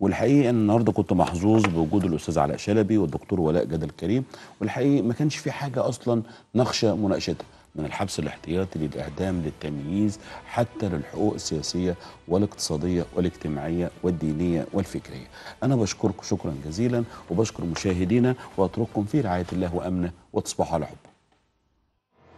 والحقيقه ان النهارده كنت محظوظ بوجود الاستاذ علاء شلبي والدكتور ولاء جدل كريم والحقيقه ما كانش في حاجه اصلا نخشى مناقشتها من الحبس الاحتياطي للاعدام للتمييز حتى للحقوق السياسيه والاقتصاديه والاجتماعيه والدينيه والفكريه. انا بشكركم شكرا جزيلا وبشكر مشاهدينا واترككم في رعايه الله وامنه وتصبحوا على حب